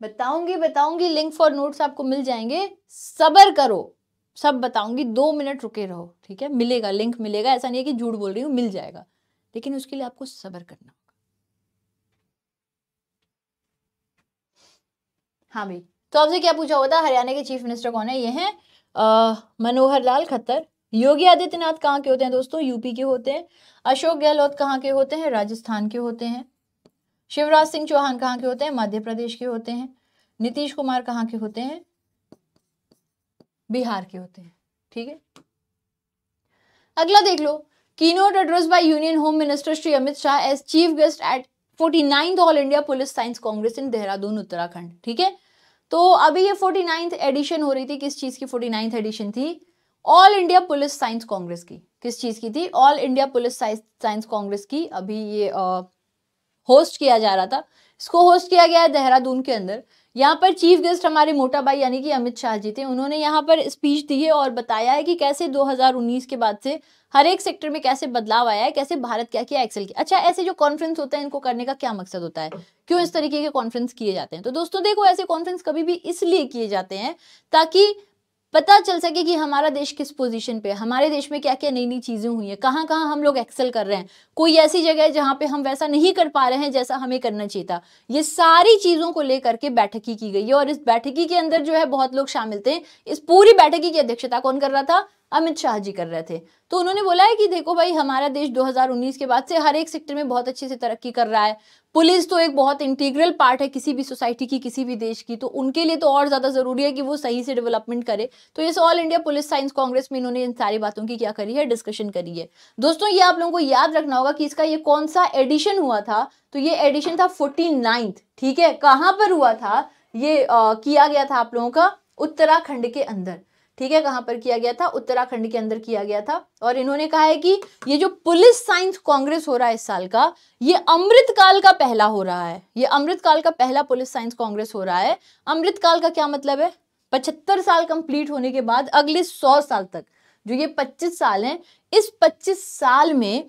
बताऊंगी बताऊंगी लिंक फॉर नोट्स आपको मिल जाएंगे सबर करो सब बताऊंगी दो मिनट रुके रहो ठीक है मिलेगा लिंक मिलेगा ऐसा नहीं है कि झूठ बोल रही हूँ मिल जाएगा लेकिन उसके लिए आपको सबर करना होगा हाँ भाई तो आपसे क्या पूछा हुआ था हरियाणा के चीफ मिनिस्टर कौन है ये हैं मनोहर लाल खत्तर योगी आदित्यनाथ कहाँ के होते हैं दोस्तों यूपी के होते हैं अशोक गहलोत कहाँ के होते हैं राजस्थान के होते हैं शिवराज सिंह चौहान कहाँ के होते हैं मध्य प्रदेश के होते हैं नीतीश कुमार कहाँ के होते हैं बिहार के होते हैं ठीक है अगला देख लो की note address by union home minister Shri Amit Shah as chief guest at forty ninth all India police science congress in Dehradun Uttarakhand ठीक है तो अभी ये फोर्टी नाइन्थ एडिशन हो रही थी किस चीज़ की फोर्टी नाइन्थ एडिशन थी all India police science congress की किस चीज़ की थी all India police science congress की अभी ये uh, होस्ट किया जा रहा था इसको होस्ट किया गया है देहरादून के अंदर यहाँ पर चीफ गेस्ट हमारे मोटा भाई यानी कि अमित शाह जी थे उन्होंने यहाँ पर स्पीच दी है और बताया है कि कैसे 2019 के बाद से हर एक सेक्टर में कैसे बदलाव आया है कैसे भारत क्या किया एक्सेल किया अच्छा ऐसे जो कॉन्फ्रेंस होता है इनको करने का क्या मकसद होता है क्यों इस तरीके के कॉन्फ्रेंस किए जाते हैं तो दोस्तों देखो ऐसे कॉन्फ्रेंस कभी भी इसलिए किए जाते हैं ताकि पता चल सके कि हमारा देश किस पोजीशन पे हमारे देश में क्या क्या नई नई चीज़ें हुई हैं कहाँ कहाँ हम लोग एक्सेल कर रहे हैं कोई ऐसी जगह है जहाँ पे हम वैसा नहीं कर पा रहे हैं जैसा हमें करना चाहिए था ये सारी चीज़ों को लेकर के बैठकी की गई है और इस बैठकी के अंदर जो है बहुत लोग शामिल थे इस पूरी बैठकी की अध्यक्षता कौन कर रहा था अमित शाह जी कर रहे थे तो उन्होंने बोला है कि देखो भाई हमारा देश 2019 के बाद से हर एक सेक्टर में बहुत अच्छे से तरक्की कर रहा है पुलिस तो एक बहुत इंटीग्रल पार्ट है किसी भी सोसाइटी की किसी भी देश की तो उनके लिए तो और ज़्यादा ज़रूरी है कि वो सही से डेवलपमेंट करे तो इस all India police science congress में इन्होंने इन सारी बातों की क्या करी है डिस्कशन करी है दोस्तों ये आप लोगों को याद रखना होगा कि इसका ये कौन सा एडिशन हुआ था तो ये एडिशन था फोर्टी ठीक है कहाँ पर हुआ था ये आ, किया गया था आप लोगों का उत्तराखंड के अंदर ठीक है कहां पर किया गया था उत्तराखंड के अंदर किया गया था और इन्होंने कहा है कि ये जो पुलिस साइंस कांग्रेस हो रहा है इस साल का ये अमृतकाल का पहला हो रहा है ये अमृतकाल का पहला पुलिस साइंस कांग्रेस हो रहा है अमृतकाल का क्या मतलब है पचहत्तर साल कंप्लीट होने के बाद अगले सौ साल तक जो ये पच्चीस साल है इस पच्चीस साल में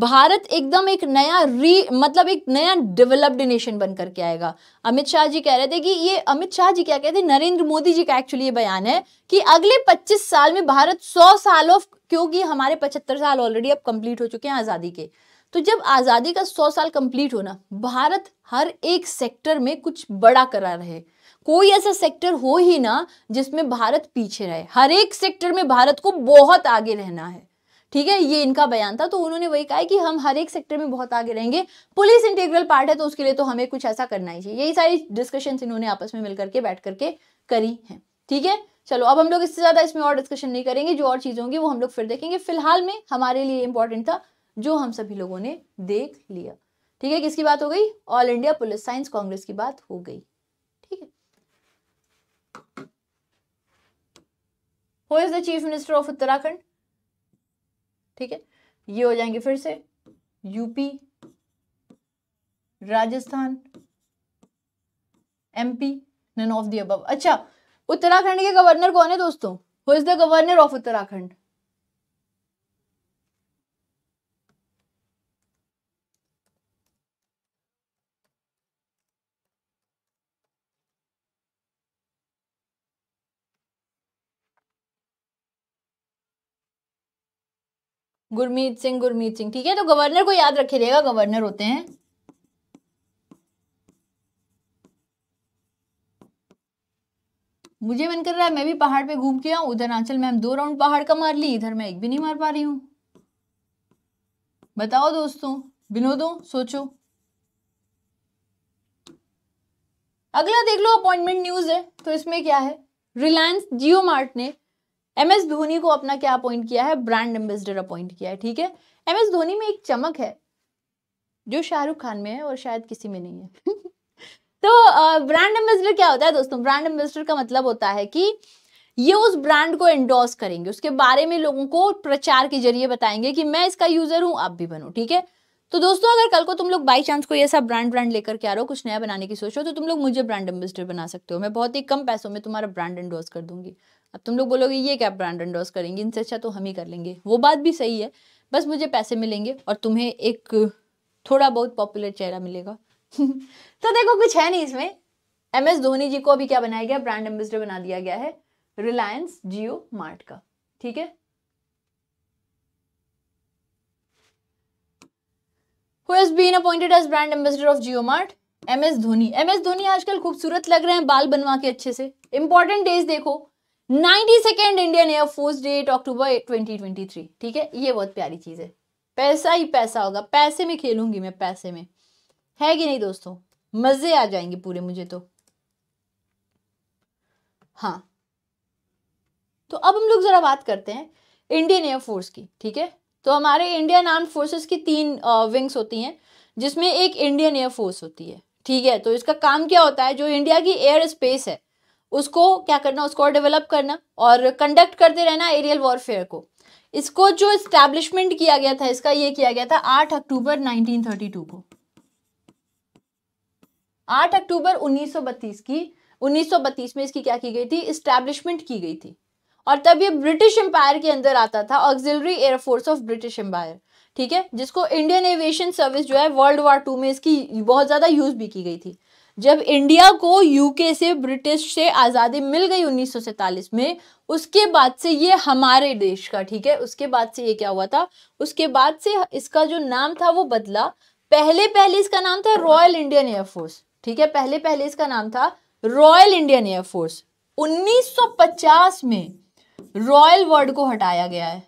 भारत एकदम एक नया री मतलब एक नया डेवलप्ड नेशन बन करके आएगा अमित शाह जी कह रहे थे कि ये अमित शाह जी क्या कहते हैं नरेंद्र मोदी जी का एक्चुअली ये बयान है कि अगले 25 साल में भारत 100 साल ऑफ क्योंकि हमारे 75 साल ऑलरेडी अब कंप्लीट हो चुके हैं आज़ादी के तो जब आज़ादी का 100 साल कंप्लीट होना भारत हर एक सेक्टर में कुछ बड़ा करा रहे कोई ऐसा सेक्टर हो ही ना जिसमें भारत पीछे रहे हर एक सेक्टर में भारत को बहुत आगे रहना है ठीक है ये इनका बयान था तो उन्होंने वही कहा कि हम हर एक सेक्टर में बहुत आगे रहेंगे पुलिस इंटीग्रल पार्ट है तो उसके लिए तो हमें कुछ ऐसा करना ही चाहिए यही सारी डिस्कशन इन्होंने आपस में मिलकर के बैठ करके करी है ठीक है चलो अब हम लोग इससे ज़्यादा इसमें और डिस्कशन नहीं करेंगे जो और चीज होंगी वो हम लोग फिर देखेंगे फिलहाल में हमारे लिए इंपॉर्टेंट था जो हम सभी लोगों ने देख लिया ठीक है किसकी बात हो गई all India police science congress की बात हो गई ठीक है who is the chief minister of Uttarakhand ठीक है ये हो जाएंगे फिर से UP Rajasthan MP none of the अब अच्छा उत्तराखंड के गवर्नर कौन है दोस्तों who is the governor of Uttarakhand Gurmeet Singh Gurmeet Singh ठीक है तो गवर्नर को याद रखे रहेगा गवर्नर होते हैं मुझे मन कर रहा है मैं भी पहाड़ पे घूम के आऊं उधर आंचल हम दो राउंड पहाड़ का मार ली इधर मैं एक भी नहीं मार पा रही हूं बताओ दोस्तों विनोदों सोचो अगला देख लो अपॉइंटमेंट न्यूज है तो इसमें क्या है रिलायंस जियो मार्ट ने एम एस धोनी को अपना क्या अपॉइंट किया है ब्रांड एम्बेसडर अपॉइंट किया है ठीक है एम एस धोनी में एक चमक है जो शाहरुख खान में है और शायद किसी में नहीं है तो ब्रांड एम्बेसडर क्या होता है दोस्तों ब्रांड एम्बेसडर का मतलब होता है कि ये उस ब्रांड को एंडोर्स करेंगे उसके बारे में लोगों को प्रचार के जरिए बताएंगे कि मैं इसका यूजर हूं आप भी बनो ठीक है तो दोस्तों अगर कल को तुम लोग बाई चांस कोई ऐसा ब्रांड ब्रांड लेकर के आ रहे हो कुछ नया बनाने की सोचो तो तुम लोग मुझे ब्रांड एम्बेसडर बना सकते हो मैं बहुत ही कम पैसों में तुम्हारा ब्रांड एंडोर्स कर दूंगी अब तुम लोग बोलोगे ये क्या ब्रांड एंडोर्स करेंगे इनसे अच्छा तो हम ही कर लेंगे वो बात भी सही है बस मुझे पैसे मिलेंगे और तुम्हें एक थोड़ा बहुत पॉपुलर चेहरा मिलेगा तो देखो कुछ है नहीं इसमें एम एस धोनी जी को अभी क्या बनाया गया ब्रांड एम्बेसडर बना दिया गया है रिलायंस जियो मार्ट का ठीक है who has been appointed as brand ambassador of JioMart? M S Dhoni M S Dhoni आजकल खूबसूरत लग रहे हैं बाल बनवा के अच्छे से इंपॉर्टेंट डेज देखो ninety second Indian air force date October 2023 ठीक है ये बहुत प्यारी चीज़ है पैसा ही पैसा होगा पैसे में खेलूंगी मैं पैसे में है कि नहीं दोस्तों मज़े आ जाएंगे पूरे मुझे तो हाँ तो अब हम लोग ज़रा बात करते हैं इंडियन एयरफोर्स की ठीक है तो हमारे इंडियन आर्म फोर्सेस की तीन विंग्स होती हैं जिसमें एक इंडियन एयरफोर्स होती है ठीक है तो इसका काम क्या होता है जो इंडिया की एयर स्पेस है उसको क्या करना उसको और डेवलप करना और कंडक्ट करते रहना एरियल वॉरफेयर को इसको जो इस्टेब्लिशमेंट किया गया था इसका ये किया गया था आठ अक्टूबर 1932 को आठ अक्टूबर 1932 की 1932 में इसकी क्या की गई थी इस्टेब्लिशमेंट की गई थी और तब ये ब्रिटिश एम्पायर के अंदर आता था auxiliary air force of British empire ठीक है जिसको इंडियन एविएशन सर्विस जो है वर्ल्ड वॉर टू में इसकी बहुत ज़्यादा यूज़ भी की गई थी जब इंडिया को यूके से ब्रिटिश से आज़ादी मिल गई उन्नीस में उसके बाद से ये हमारे देश का ठीक है उसके बाद से ये क्या हुआ था उसके बाद से इसका जो नाम था वो बदला पहले पहले इसका नाम था रॉयल इंडियन एयरफोर्स ठीक है पहले पहले इसका नाम था रॉयल इंडियन एयरफोर्स 1950 में रॉयल वर्ड को हटाया गया है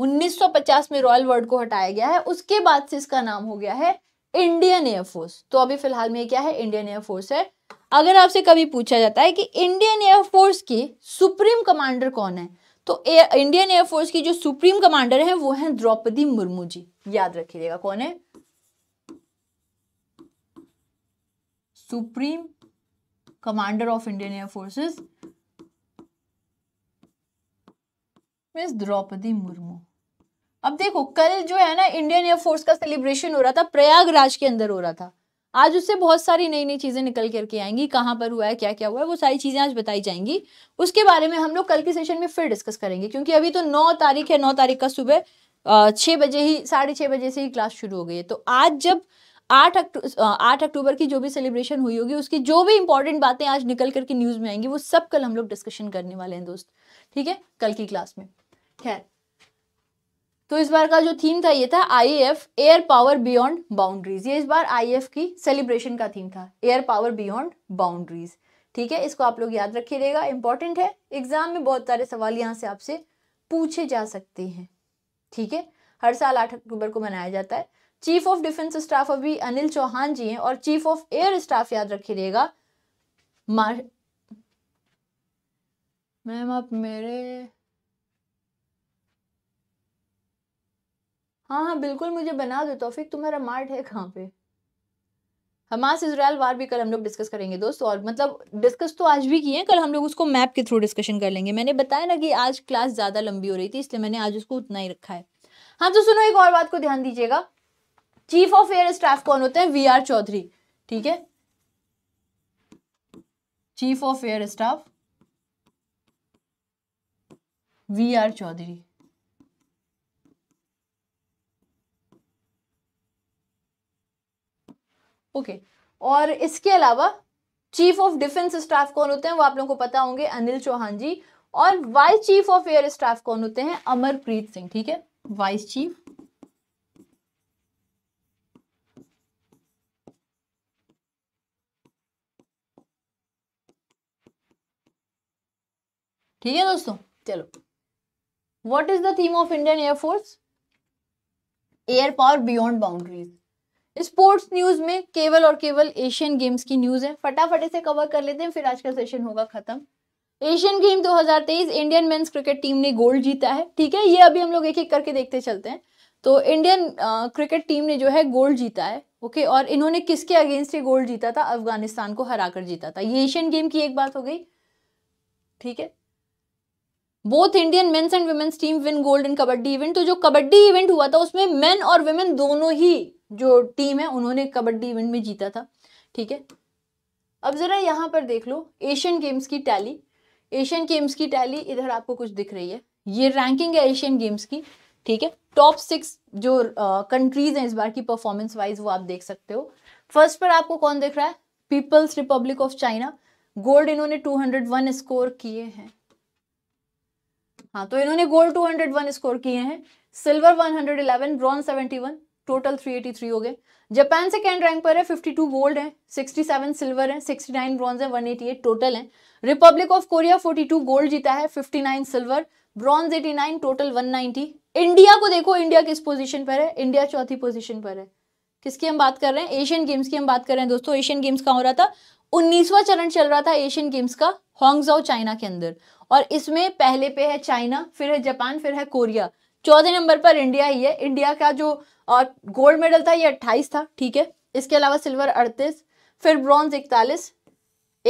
1950 में रॉयल वर्ड को हटाया गया है उसके बाद से इसका नाम हो गया है इंडियन एयरफोर्स तो अभी फिलहाल में क्या है इंडियन एयरफोर्स है अगर आपसे कभी पूछा जाता है कि इंडियन एयरफोर्स की सुप्रीम कमांडर कौन है तो इंडियन एयरफोर्स की जो सुप्रीम कमांडर है वो है द्रौपदी मुर्मू जी याद रखिएगा कौन है supreme commander of Indian air forces miss Droupadi Murmu अब देखो कल जो है ना इंडियन एयरफोर्स का सेलिब्रेशन हो रहा था प्रयागराज के अंदर हो रहा था आज उससे बहुत सारी नई नई चीज़ें निकल करके आएंगी कहाँ पर हुआ है क्या क्या हुआ है वो सारी चीज़ें आज बताई जाएंगी उसके बारे में हम लोग कल के सेशन में फिर डिस्कस करेंगे क्योंकि अभी तो नौ तारीख है नौ तारीख का सुबह छः बजे ही साढ़े छः बजे से ही क्लास शुरू हो गई है तो आज जब आठ अक्टूबर आठ अक्टूबर की जो भी सेलिब्रेशन हुई होगी उसकी जो भी इंपॉर्टेंट बातें आज निकल करके न्यूज़ में आएंगी वो सब कल हम लोग डिस्कशन करने वाले हैं दोस्त ठीक है कल की क्लास में खैर तो इस बार का जो थीम था ये था I F air power beyond boundaries ये इस बार आई एफ की सेलिब्रेशन का थीम था एयर पावर बियॉन्ड बाउंड्रीज ठीक है इसको आप लोग याद रखिएगा इंपॉर्टेंट है एग्जाम में बहुत सारे सवाल यहाँ से आपसे पूछे जा सकते हैं ठीक है हर साल आठ अक्टूबर को मनाया जाता है चीफ ऑफ डिफेंस स्टाफ अभी अनिल चौहान जी हैं और चीफ ऑफ एयर स्टाफ याद रखिएगा मैम आप मेरे हाँ हाँ बिल्कुल मुझे बना दो तोफिक तुम्हारा मार्ट है कहाँ पे हमास इसराइल वार भी कल हम लोग डिस्कस करेंगे दोस्त और मतलब डिस्कस तो आज भी किए हैं कल हम लोग उसको मैप के थ्रू डिस्कशन कर लेंगे मैंने बताया ना कि आज क्लास ज़्यादा लंबी हो रही थी इसलिए मैंने आज उसको उतना ही रखा है हाँ तो सुनो एक और बात को ध्यान दीजिएगा चीफ ऑफ एयर स्टाफ कौन होते हैं वी आर चौधरी ठीक है chief of air staff V R Chaudhari okay और इसके अलावा चीफ ऑफ डिफेंस स्टाफ कौन होते हैं वो आप लोगों को पता होंगे अनिल चौहान जी और vice chief of air staff कौन होते हैं अमरप्रीत सिंह ठीक है वाइस चीफ ठीक है दोस्तों चलो what is the theme of Indian air force air power beyond boundaries sports news में केवल और केवल एशियन गेम्स की न्यूज है फटाफट इसे कवर कर लेते हैं फिर आज का सेशन होगा खत्म Asian game 2023 Indian men's cricket team ने गोल्ड जीता है ठीक है ये अभी हम लोग एक एक करके देखते चलते हैं तो इंडियन क्रिकेट टीम ने जो है गोल्ड जीता है ओके और इन्होंने किसके अगेंस्ट ये गोल्ड जीता था अफगानिस्तान को हराकर जीता था ये एशियन गेम की एक बात हो गई ठीक है both Indian men's and women's team win gold in kabaddi event तो जो कबड्डी इवेंट हुआ था उसमें मेन और वुमेन दोनों ही जो टीम है उन्होंने कबड्डी इवेंट में जीता था ठीक है अब ज़रा यहाँ पर देख लो एशियन गेम्स की टैली एशियन गेम्स की टैली इधर आपको कुछ दिख रही है ये रैंकिंग है एशियन गेम्स की ठीक है टॉप सिक्स जो कंट्रीज हैं इस बार की परफॉर्मेंस वाइज वो आप देख सकते हो फर्स्ट पर आपको कौन दिख रहा है people's republic of China gold इन्होंने 201 स्कोर किए हैं हाँ तो इन्होंने गोल्ड 201 स्कोर किए हैं सिल्वर 111 ब्रॉन्ज वन टोटल 383 हो गए जापान सेकेंड रैंक पर है 52 गोल्ड है 67 सिल्वर है 69 ब्रॉन्ज है 188 टोटल है रिपब्लिक ऑफ कोरिया 42 गोल्ड जीता है 59 सिल्वर ब्रॉन्ज 89 टोटल 190 इंडिया को देखो इंडिया किस पोजीशन पर है इंडिया चौथी पोजीशन पर है किसकी हम बात कर रहे हैं एशियन गेम्स की हम बात कर रहे हैं दोस्तों एशियन गेम्स का हो रहा था उन्नीसवा चरण चल रहा था एशियन गेम्स का हॉन्गजाओ चाइना के अंदर और इसमें पहले पे है चाइना फिर है जापान फिर है कोरिया चौदह नंबर पर इंडिया ही है इंडिया का जो और गोल्ड मेडल था ये अट्ठाईस था ठीक है इसके अलावा सिल्वर अड़तीस फिर ब्रॉन्ज इकतालीस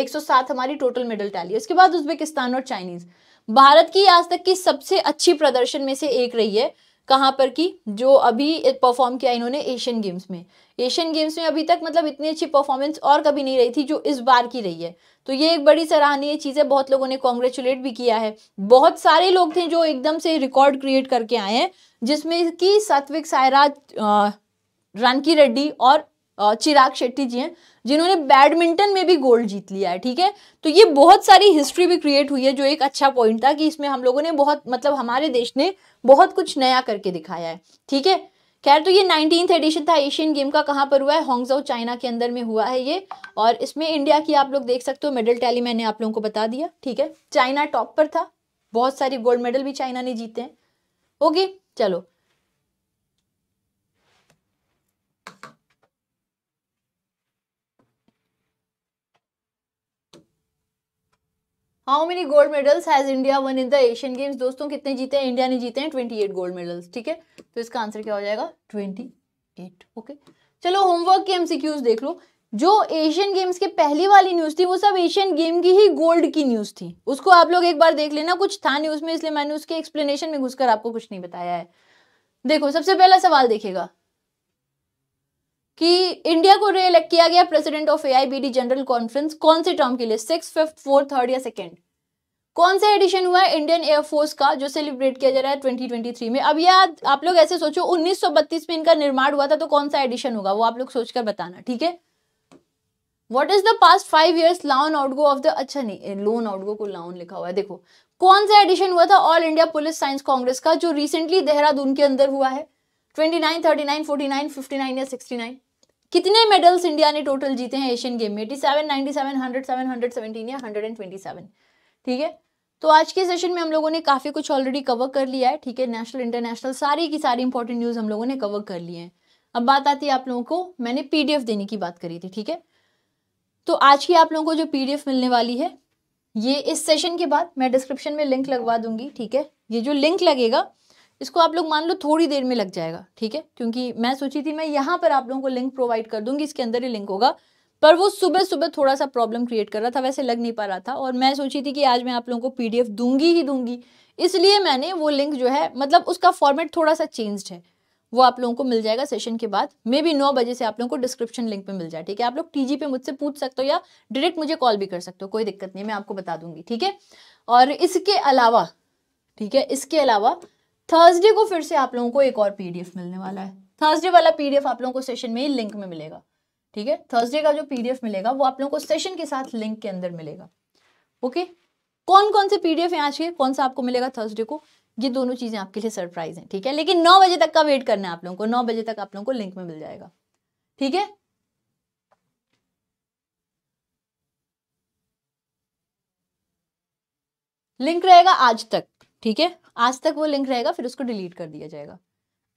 एक सौ सात हमारी टोटल मेडल टैली उसके बाद उज्बेकिस्तान और चाइनीज भारत की आज तक की सबसे अच्छी प्रदर्शन में से एक रही है कहाँ पर की जो अभी परफॉर्म किया इन्होंने एशियन गेम्स में एशियन गेम्स में अभी तक मतलब इतनी अच्छी परफॉर्मेंस और कभी नहीं रही थी जो इस बार की रही है तो ये एक बड़ी सराहनीय चीज़ है बहुत लोगों ने कॉन्ग्रेचुलेट भी किया है बहुत सारे लोग थे जो एकदम से रिकॉर्ड क्रिएट करके आए हैं जिसमें कि सात्विक सायराज रानकी रेड्डी और चिराग शेट्टी जी हैं जिन्होंने बैडमिंटन में भी गोल्ड जीत लिया है ठीक है तो ये बहुत सारी हिस्ट्री भी क्रिएट हुई है जो एक अच्छा पॉइंट था कि इसमें हम लोगों ने बहुत मतलब हमारे देश ने बहुत कुछ नया करके दिखाया है ठीक है खैर तो ये नाइनटीन एडिशन था एशियन गेम का कहाँ पर हुआ है होंगजो चाइना के अंदर में हुआ है ये और इसमें इंडिया की आप लोग देख सकते हो मेडल टैली मैंने आप लोगों को बता दिया ठीक है चाइना टॉप पर था बहुत सारे गोल्ड मेडल भी चाइना ने जीते हैं ओके चलो how many gold medals has India won in the Asian games दोस्तों कितने जीते हैं इंडिया ने जीते हैं ट्वेंटी एट गोल्ड मेडल्स ठीक है तो इसका आंसर क्या हो जाएगा ट्वेंटी एट ओके चलो होमवर्क के एमसीक्यूज देख लो जो एशियन गेम्स के पहली वाली न्यूज़ थी वो सब एशियन गेम की ही गोल्ड की न्यूज़ थी उसको आप लोग एक बार देख लेना कुछ था न्यूज़ में इसलिए मैंने उसके एक्सप्लेनेशन में घुसकर आपको कुछ नहीं बताया है देखो सबसे पहला सवाल देखेगा कि इंडिया को रीइलेक्ट किया गया president of AIBD general conference कौन से टर्म के लिए सिक्स फिफ्थ फोर्थ थर्ड या सेकेंड कौन सा एडिशन हुआ है इंडियन एयरफोर्स का जो सेलिब्रेट किया जा रहा है 2023 में अब याद आप लोग ऐसे सोचो 1932 में इनका निर्माण हुआ था तो कौन सा एडिशन होगा वो आप लोग सोचकर बताना ठीक है what is the past five years loan outgo of the अच्छा नहीं लोन आउटगो को लॉन लिखा हुआ है देखो कौन सा एडिशन हुआ था all India police science congress का जो रिसेंटली देहरादून के अंदर हुआ है ट्वेंटी नाइन थर्टी या सिक्सटी कितने मेडल्स इंडिया ने टोटल जीते हैं एशियन गेम में eighty seven ninety seven hundred seven hundred seventeen या हंड्रेड एंड ट्वेंटी सेवन ठीक है तो आज के सेशन में हम लोगों ने काफ़ी कुछ ऑलरेडी कवर कर लिया है ठीक है नेशनल इंटरनेशनल सारी की सारी इंपॉर्टेंट न्यूज़ हम लोगों ने कवर कर लिए हैं अब बात आती है आप लोगों को मैंने पीडीएफ देने की बात करी थी ठीक है तो आज की आप लोगों को जो पीडीएफ मिलने वाली है ये इस सेशन के बाद मैं डिस्क्रिप्शन में लिंक लगवा दूंगी ठीक है ये जो लिंक लगेगा इसको आप लोग मान लो थोड़ी देर में लग जाएगा ठीक है क्योंकि मैं सोची थी मैं यहाँ पर आप लोगों को लिंक प्रोवाइड कर दूंगी इसके अंदर ही लिंक होगा पर वो सुबह सुबह थोड़ा सा प्रॉब्लम क्रिएट कर रहा था वैसे लग नहीं पा रहा था और मैं सोची थी कि आज मैं आप लोगों को पीडीएफ दूंगी ही दूंगी इसलिए मैंने वो लिंक जो है मतलब उसका फॉर्मेट थोड़ा सा चेंज्ड है वो आप लोगों को मिल जाएगा सेशन के बाद मे बी नौ बजे से आप लोगों को डिस्क्रिप्शन लिंक पे मिल जाए ठीक है आप लोग टीजी पे मुझसे पूछ सकते हो या डायरेक्ट मुझे कॉल भी कर सकते हो कोई दिक्कत नहीं मैं आपको बता दूंगी ठीक है और इसके अलावा ठीक है इसके अलावा थर्सडे को फिर से आप लोगों को एक और पीडीएफ मिलने वाला है थर्सडे वाला पीडीएफ आप लोगों को सेशन में ही लिंक में मिलेगा ठीक है थर्सडे का जो पीडीएफ मिलेगा वो आप लोगों को सेशन के साथ लिंक के अंदर मिलेगा ओके कौन कौन से पीडीएफ है आज के कौन सा आपको मिलेगा थर्सडे को ये दोनों चीज़ें आपके लिए सरप्राइज है ठीक है लेकिन नौ बजे तक का वेट करना है आप लोगों को नौ बजे तक आप लोगों को लिंक में मिल जाएगा ठीक है लिंक रहेगा आज तक ठीक है आज तक वो लिंक रहेगा फिर उसको डिलीट कर दिया जाएगा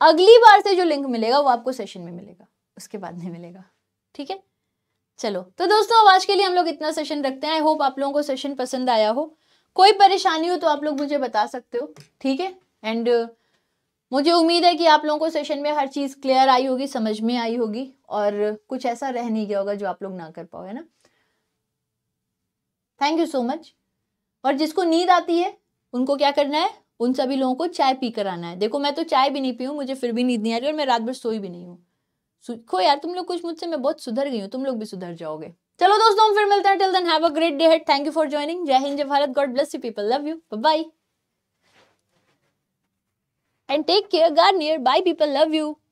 अगली बार से जो लिंक मिलेगा वो आपको सेशन में मिलेगा उसके बाद नहीं मिलेगा ठीक है चलो तो दोस्तों अब आज के लिए हम लोग इतना सेशन रखते हैं आई होप आप लोगों को सेशन पसंद आया हो कोई परेशानी हो तो आप लोग मुझे बता सकते हो ठीक है एंड मुझे उम्मीद है कि आप लोगों को सेशन में हर चीज़ क्लियर आई होगी समझ में आई होगी और कुछ ऐसा रह नहीं गया होगा जो आप लोग ना कर पाओ है ना थैंक यू सो मच और जिसको नींद आती है उनको क्या करना है उन सभी लोगों को चाय पी कर आना है देखो मैं तो चाय भी नहीं पी हूँ मुझे फिर भी नींद नहीं आ रही और मैं रात भर सोई भी नहीं हूँ सीखो यार तुम लोग कुछ मुझसे मैं बहुत सुधर गई हूँ तुम लोग भी सुधर जाओगे चलो दोस्तों फिर मिलते हैं till then have a great day ahead thank you for joining जय हिंद जय Bharat God bless you people love you bye and take care guard near bye people love you